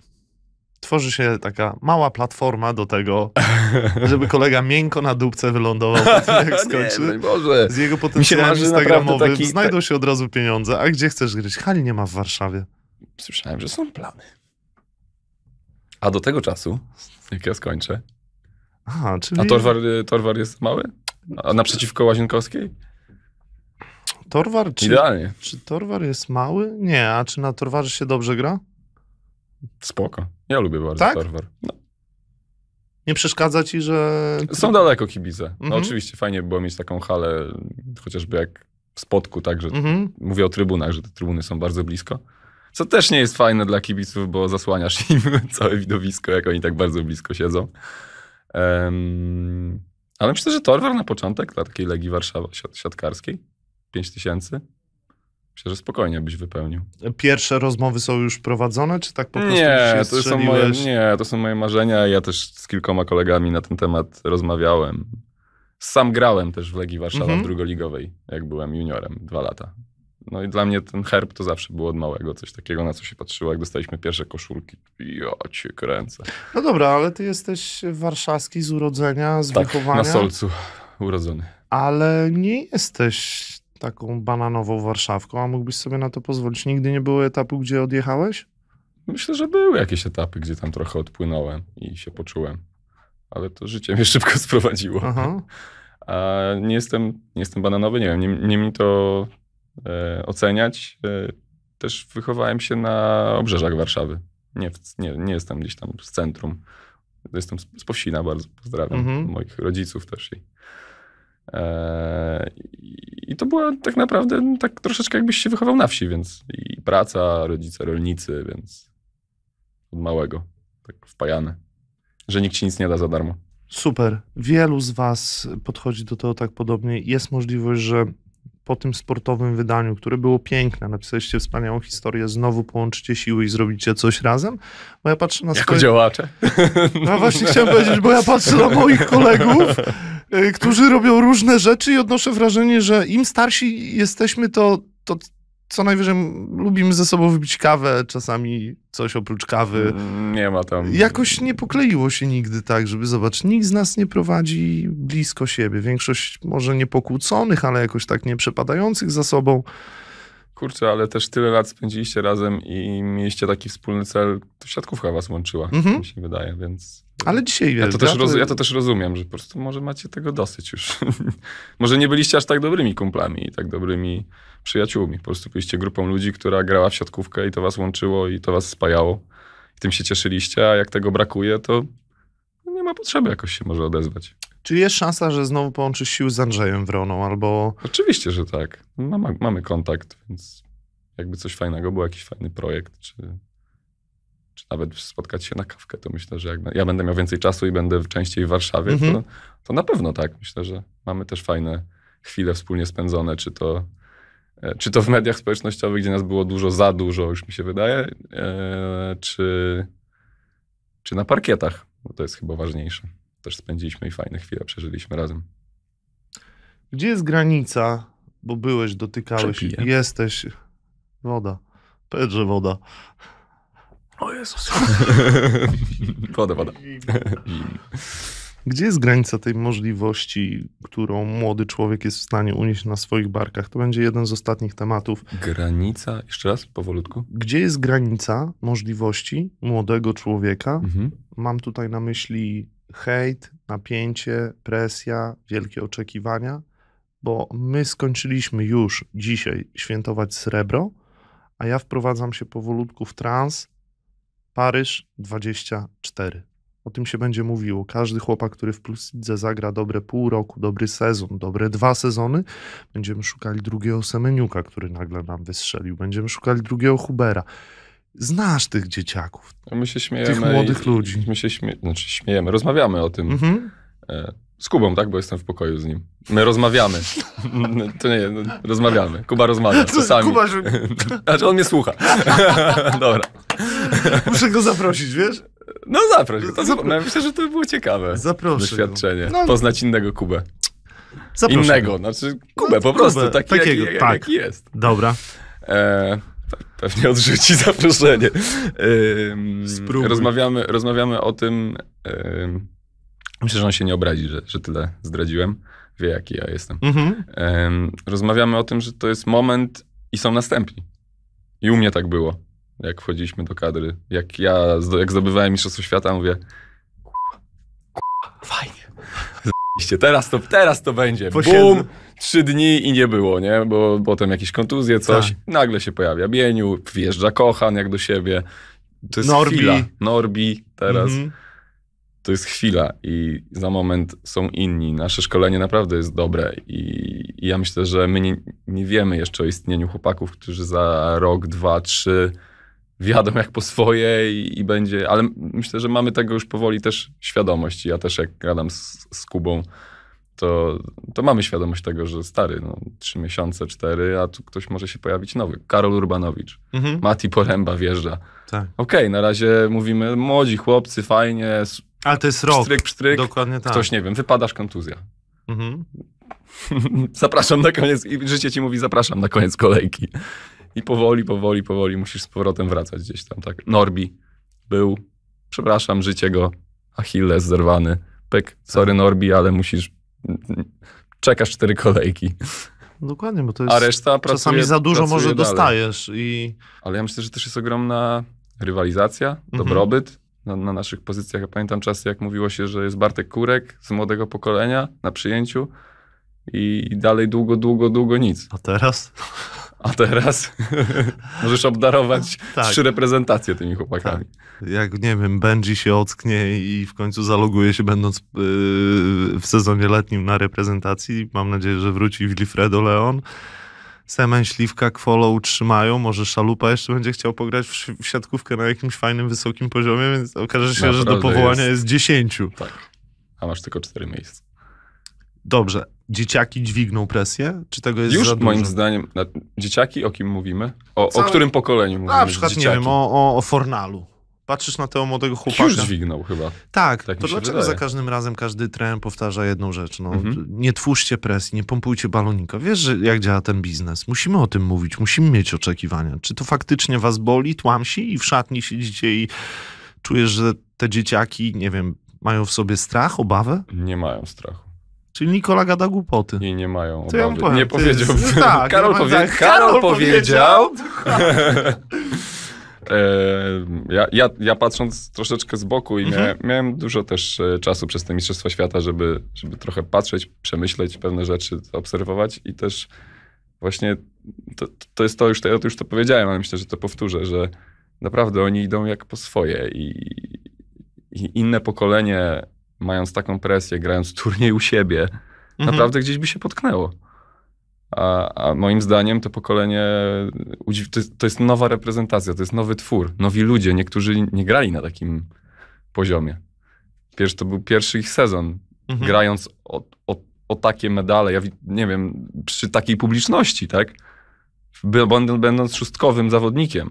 tworzy się taka mała platforma do tego, żeby kolega miękko na dupce wylądował, jak skończy. Nie, no Boże. Z jego potencjałem instagramowym taki... znajdą się od razu pieniądze. A gdzie chcesz gryźć? Hali nie ma w Warszawie. Słyszałem, że są plany. A do tego czasu, jak ja skończę... Aha, czyli... A Torwar, torwar jest mały? A naprzeciwko Łazienkowskiej? Torwar? Czy, Idealnie. Czy Torwar jest mały? Nie, a czy na Torwarze się dobrze gra? Spoko. Ja lubię bardzo tak? Star No. Nie przeszkadza ci, że... Są daleko kibice. No mhm. oczywiście fajnie by było mieć taką halę, chociażby jak w Spodku, tak, że mhm. mówię o trybunach, że te trybuny są bardzo blisko. Co też nie jest fajne dla kibiców, bo zasłaniasz im całe widowisko, jak oni tak bardzo blisko siedzą. Um, ale myślę, że Torwar na początek dla takiej Legii Warszawa siatkarskiej, 5 tysięcy, Myślę, że spokojnie byś wypełnił. Pierwsze rozmowy są już prowadzone, czy tak po prostu nie, to są moje, Nie, to są moje marzenia. Ja też z kilkoma kolegami na ten temat rozmawiałem. Sam grałem też w Legii Warszawa mhm. w drugoligowej, jak byłem juniorem, dwa lata. No i dla mnie ten herb to zawsze było od małego, coś takiego, na co się patrzyło, jak dostaliśmy pierwsze koszulki. Ja cię kręcę. No dobra, ale ty jesteś warszawski z urodzenia, z tak, wychowania. na Solcu urodzony. Ale nie jesteś taką bananową Warszawką, a mógłbyś sobie na to pozwolić? Nigdy nie było etapu, gdzie odjechałeś? Myślę, że były jakieś etapy, gdzie tam trochę odpłynąłem i się poczułem, ale to życie mnie szybko sprowadziło. Aha. A nie jestem, nie jestem bananowy, nie wiem, nie, nie mi to e, oceniać. E, też wychowałem się na obrzeżach Warszawy. Nie, nie, nie jestem gdzieś tam z centrum. Jestem z, z Powsina bardzo, pozdrawiam mhm. moich rodziców też. I, E, I to było tak naprawdę no, tak troszeczkę jakbyś się wychował na wsi, więc i praca, rodzice, rolnicy, więc od małego, tak wpajane, że nikt ci nic nie da za darmo. Super. Wielu z Was podchodzi do tego tak podobnie. Jest możliwość, że po tym sportowym wydaniu, które było piękne, napisaliście wspaniałą historię, znowu połączycie siły i zrobicie coś razem, bo ja patrzę na jako swoje... działacze. No właśnie chciałem powiedzieć, bo ja patrzę na moich kolegów E, którzy robią różne rzeczy i odnoszę wrażenie, że im starsi jesteśmy, to, to co najwyżej lubimy ze sobą wybić kawę, czasami coś oprócz kawy. Mm, nie ma tam. Jakoś nie pokleiło się nigdy tak, żeby zobaczyć. Nikt z nas nie prowadzi blisko siebie. Większość może niepokłóconych, ale jakoś tak nie przepadających za sobą kurczę, ale też tyle lat spędziliście razem i mieliście taki wspólny cel, to siatkówka was łączyła, mi mhm. się wydaje, więc... Ale dzisiaj wiesz, ja to, też roz, ja to też rozumiem, że po prostu może macie tego dosyć już. może nie byliście aż tak dobrymi kumplami i tak dobrymi przyjaciółmi. Po prostu byliście grupą ludzi, która grała w siatkówkę i to was łączyło i to was spajało. I tym się cieszyliście, a jak tego brakuje, to nie ma potrzeby jakoś się może odezwać. Czy jest szansa, że znowu połączysz sił z Andrzejem Wroną albo... Oczywiście, że tak. No, mamy kontakt, więc jakby coś fajnego, był jakiś fajny projekt, czy, czy nawet spotkać się na kawkę, to myślę, że jak ja będę miał więcej czasu i będę częściej w Warszawie, to, mhm. to na pewno tak. Myślę, że mamy też fajne chwile wspólnie spędzone, czy to e, czy to w mediach społecznościowych, gdzie nas było dużo, za dużo, już mi się wydaje, e, czy, czy na parkietach bo to jest chyba ważniejsze. Też spędziliśmy i fajne chwile przeżyliśmy razem. Gdzie jest granica? Bo byłeś, dotykałeś, Przepiję. jesteś. Woda. Powiedz, że woda. O Jezus. woda, woda. Gdzie jest granica tej możliwości, którą młody człowiek jest w stanie unieść na swoich barkach? To będzie jeden z ostatnich tematów. Granica, jeszcze raz powolutku. Gdzie jest granica możliwości młodego człowieka? Mhm. Mam tutaj na myśli hejt, napięcie, presja, wielkie oczekiwania, bo my skończyliśmy już dzisiaj świętować srebro, a ja wprowadzam się powolutku w trans. Paryż 24. O tym się będzie mówiło. Każdy chłopak, który w Plus Lidze zagra dobre pół roku, dobry sezon, dobre dwa sezony, będziemy szukali drugiego Semeniuka, który nagle nam wystrzelił. Będziemy szukali drugiego Hubera. Znasz tych dzieciaków, no, my się śmiejemy tych młodych i, ludzi. My się śmie znaczy śmiejemy, rozmawiamy o tym. Mhm. E, z Kubą, tak? Bo jestem w pokoju z nim. My rozmawiamy. To nie, no, rozmawiamy. Kuba rozmawia czasami. Kuba, że... znaczy on mnie słucha. Dobra. Muszę go zaprosić, wiesz? No zaproś go. Myślę, że to by było ciekawe Zaproszę doświadczenie. No. Poznać innego Kubę. Zaproszę innego, go. znaczy no, Kubę no, po prostu, Kubę, taki, takiego, jaki, tak. jaki jest. Dobra. E, pewnie odrzuci zaproszenie. E, rozmawiamy, rozmawiamy o tym, e, myślę, że on się nie obrazi, że, że tyle zdradziłem. Wie, jaki ja jestem. Mhm. E, rozmawiamy o tym, że to jest moment i są następni. I u mnie tak było jak wchodziliśmy do kadry. Jak ja, jak zdobywałem Mistrzostwo Świata, mówię fajnie. Zajebiście, teraz to, teraz to będzie. Bum! Trzy dni i nie było, nie? Bo potem jakieś kontuzje, coś. Tak. Nagle się pojawia Bieniu, wjeżdża Kochan jak do siebie. To jest Norbi. chwila. Norbi teraz. Mhm. To jest chwila i za moment są inni. Nasze szkolenie naprawdę jest dobre i, i ja myślę, że my nie, nie wiemy jeszcze o istnieniu chłopaków, którzy za rok, dwa, trzy wiadomo jak po swoje i, i, będzie, ale myślę, że mamy tego już powoli też świadomość. Ja też jak gadam z, z Kubą, to, to mamy świadomość tego, że stary, no, trzy miesiące, cztery, a tu ktoś może się pojawić nowy. Karol Urbanowicz, mhm. Mati Poręba wjeżdża. Tak. Okej, okay, na razie mówimy, młodzi chłopcy, fajnie. Ale to jest rok. Pstryk, pstryk. Dokładnie tak. Ktoś, nie wiem, wypadasz, kontuzja. Mhm. zapraszam na koniec, i życie ci mówi, zapraszam na koniec kolejki. I powoli, powoli, powoli musisz z powrotem wracać gdzieś tam, tak. Norbi był, przepraszam, życie go, Achilles zerwany. Pyk, sorry Norbi, ale musisz, czekasz cztery kolejki. Dokładnie, bo to jest... A reszta pracuje, Czasami za dużo może dalej. dostajesz i... Ale ja myślę, że też jest ogromna rywalizacja, mhm. dobrobyt. Mhm. Na, na, naszych pozycjach. Ja pamiętam czasy, jak mówiło się, że jest Bartek Kurek z młodego pokolenia na przyjęciu i dalej długo, długo, długo nic. A teraz? A teraz możesz obdarować tak. trzy reprezentacje tymi chłopakami. Tak. Jak, nie wiem, Benji się ocknie i w końcu zaloguje się będąc yy, w sezonie letnim na reprezentacji. Mam nadzieję, że wróci Wilfredo Leon. Semen, Śliwka, Kwolo utrzymają, może Szalupa jeszcze będzie chciał pograć w, w siatkówkę na jakimś fajnym, wysokim poziomie, więc okaże się, Naprawdę że do powołania jest, dziesięciu. Tak, a masz tylko cztery miejsca. Dobrze, dzieciaki dźwigną presję? Czy tego jest Już za dużo? moim zdaniem, dzieciaki o kim mówimy? O, o którym pokoleniu mówimy? Na przykład, dzieciaki? nie wiem, o, o, o Fornalu. Patrzysz na tego młodego chłopaka. Już dźwignął chyba. Tak, tak to dlaczego wydaje. za każdym razem każdy tren powtarza jedną rzecz? No, mhm. Nie twórzcie presji, nie pompujcie balonika. Wiesz, że jak działa ten biznes. Musimy o tym mówić, musimy mieć oczekiwania. Czy to faktycznie was boli, tłamsi i w szatni siedzicie i czujesz, że te dzieciaki, nie wiem, mają w sobie strach, obawę? Nie mają strachu. Czyli Nikola gada głupoty. I nie mają. ja powiem? Nie powiedział. Jest, no tak, Karol, powie... tak, Karol powiedział. E, ja, ja, ja patrząc troszeczkę z boku i mhm. miałem, miałem, dużo też e, czasu przez te Mistrzostwa Świata, żeby, żeby trochę patrzeć, przemyśleć pewne rzeczy, obserwować i też właśnie to, to jest to już, to, ja to już to powiedziałem, ale myślę, że to powtórzę, że naprawdę oni idą jak po swoje i, i inne pokolenie mając taką presję, grając turniej u siebie, mhm. naprawdę gdzieś by się potknęło. A, a, moim zdaniem to pokolenie, to jest, to jest, nowa reprezentacja, to jest nowy twór, nowi ludzie, niektórzy nie grali na takim poziomie. Pierwszy, to był pierwszy ich sezon, mhm. grając o, o, o, takie medale, ja nie wiem, przy takiej publiczności, tak? Będąc szóstkowym zawodnikiem.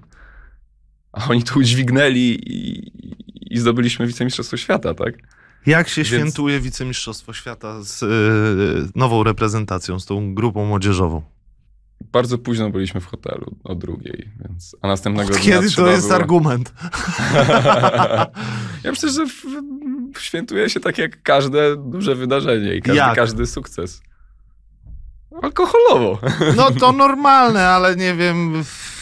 A oni tu udźwignęli i, i zdobyliśmy wicemistrzostwo świata, tak? Jak się Więc... świętuje wicemistrzostwo świata z yy, nową reprezentacją, z tą grupą młodzieżową? bardzo późno byliśmy w hotelu o drugiej, więc a następnego Od dnia kiedy to jest było... argument? ja myślę, że w, w, świętuje się tak jak każde duże wydarzenie i każdy, jak? każdy sukces. Alkoholowo. no to normalne, ale nie wiem. W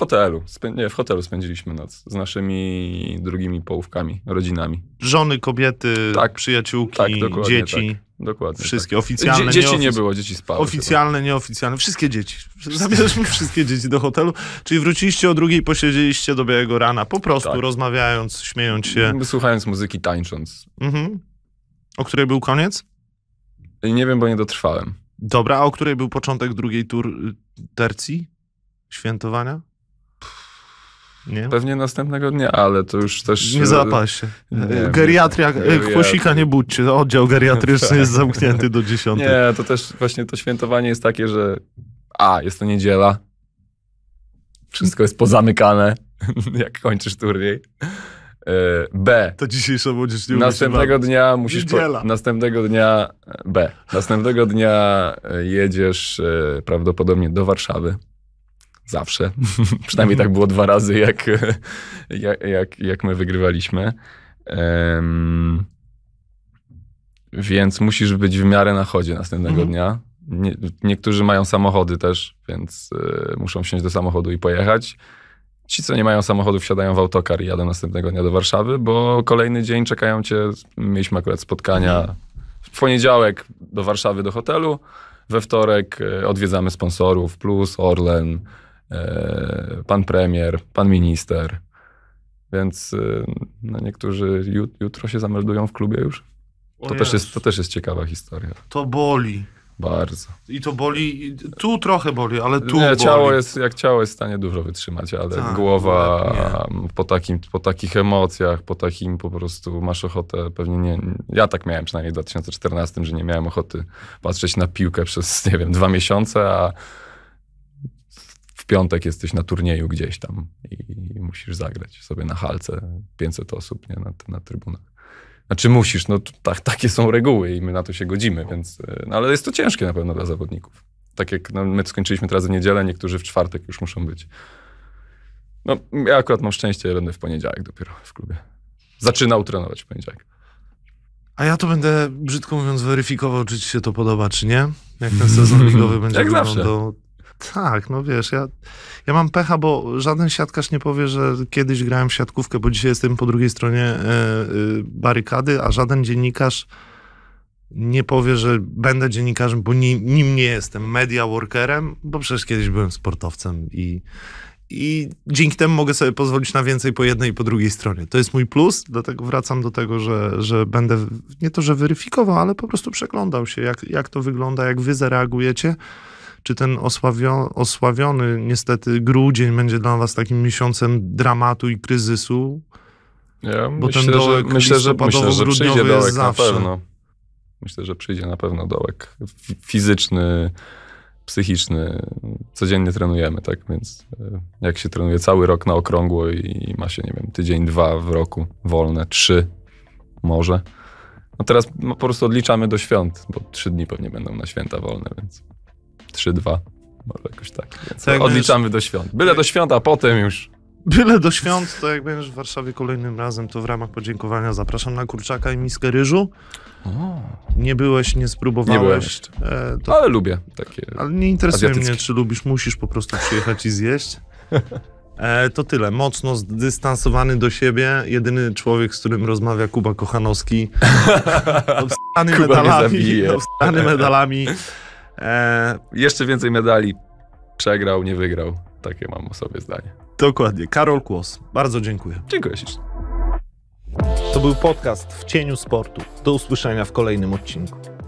hotelu. Spę nie, w hotelu spędziliśmy noc z naszymi drugimi połówkami, rodzinami. Żony, kobiety, tak, przyjaciółki, tak, dokładnie, dzieci. Tak, dokładnie. Wszystkie tak. oficjalne. Dzie dzieci nie było, dzieci spały. Oficjalne, chyba. nieoficjalne. Wszystkie dzieci. Zabieraliśmy wszystkie dzieci do hotelu. Czyli wróciliście o drugiej, posiedzieliście do białego rana. Po prostu tak. rozmawiając, śmiejąc się. Słuchając muzyki, tańcząc. Mhm. O której był koniec? Nie wiem, bo nie dotrwałem. Dobra, a o której był początek drugiej tur tercji świętowania? Nie? Pewnie następnego dnia, ale to już też... Nie e, zapaść się. Geriatria, geriatria, kłosika nie budźcie, no, oddział geriatryczny jest zamknięty do 10. Nie, to też właśnie to świętowanie jest takie, że a, jest to niedziela, wszystko jest pozamykane, jak kończysz turniej. E, B. To dzisiejsza młodzież nie Następnego dnia musisz. Po, następnego dnia e, B. Następnego dnia jedziesz prawdopodobnie do Warszawy. Zawsze. Przynajmniej tak było dwa razy, jak, jak, jak, jak my wygrywaliśmy. Um, więc musisz być w miarę na chodzie następnego mhm. dnia. Nie, niektórzy mają samochody też, więc y, muszą wsiąść do samochodu i pojechać. Ci, co nie mają samochodu, wsiadają w autokar i jadą następnego dnia do Warszawy, bo kolejny dzień czekają cię. Mieliśmy akurat spotkania mhm. w poniedziałek do Warszawy do hotelu, we wtorek e, odwiedzamy sponsorów, plus Orlen, E, pan premier, pan minister. Więc y, no niektórzy jutro się zameldują w klubie już. To też, jest. to też jest ciekawa historia. To boli. Bardzo. I to boli, tu trochę boli, ale tu nie, ciało boli. jest, jak ciało jest w stanie dużo wytrzymać, ale tak, głowa po, takim, po takich emocjach, po takim po prostu masz ochotę, pewnie nie, ja tak miałem przynajmniej w 2014, że nie miałem ochoty patrzeć na piłkę przez, nie wiem, dwa miesiące, a piątek jesteś na turnieju gdzieś tam i musisz zagrać sobie na halce 500 osób nie, na, na trybunach. Znaczy musisz, no tak, takie są reguły i my na to się godzimy, więc, e, no, ale jest to ciężkie na pewno dla zawodników. Tak jak no, my skończyliśmy teraz w niedzielę, niektórzy w czwartek już muszą być. No, ja akurat mam szczęście, będę w poniedziałek dopiero w klubie. Zaczynał trenować w poniedziałek. A ja to będę, brzydko mówiąc, weryfikował, czy ci się to podoba, czy nie. Jak ten sezon ligowy będzie Jak do, tak, no wiesz, ja, ja mam pecha, bo żaden siatkarz nie powie, że kiedyś grałem w siatkówkę, bo dzisiaj jestem po drugiej stronie e, e, barykady, a żaden dziennikarz nie powie, że będę dziennikarzem, bo ni, nim nie jestem, media workerem, bo przecież kiedyś byłem sportowcem i, i dzięki temu mogę sobie pozwolić na więcej po jednej i po drugiej stronie. To jest mój plus, dlatego wracam do tego, że, że będę nie to, że weryfikował, ale po prostu przeglądał się, jak, jak to wygląda, jak wy zareagujecie czy ten osławio, osławiony niestety grudzień będzie dla was takim miesiącem dramatu i kryzysu? Ja Bo myślę, ten dołek że, myślę, że, myślę, że przyjdzie dołek na pewno. Myślę, że przyjdzie na pewno dołek fizyczny, psychiczny. Codziennie trenujemy, tak? Więc e, jak się trenuje cały rok na okrągło i ma się, nie wiem, tydzień, dwa w roku wolne, trzy może. No teraz no, po prostu odliczamy do świąt, bo trzy dni pewnie będą na święta wolne, więc 3-2. Może jakoś tak. tak odliczamy do świąt. Byle do świąt, a potem już. Byle do świąt, to jak będziesz w Warszawie kolejnym razem, to w ramach podziękowania zapraszam na kurczaka i miskę ryżu. O. Nie byłeś, nie spróbowałeś. Nie byłem E, to... Ale lubię takie. Ale nie interesuje azjatyckie. mnie, czy lubisz, musisz po prostu przyjechać i zjeść. E, to tyle. Mocno zdystansowany do siebie. Jedyny człowiek, z którym rozmawia Kuba Kochanowski. obstany medalami. Obstany medalami. E, jeszcze więcej medali przegrał, nie wygrał. Takie mam o sobie zdanie. Dokładnie. Karol Kłos, bardzo dziękuję. Dziękuję ślicznie. To był podcast w cieniu sportu. Do usłyszenia w kolejnym odcinku.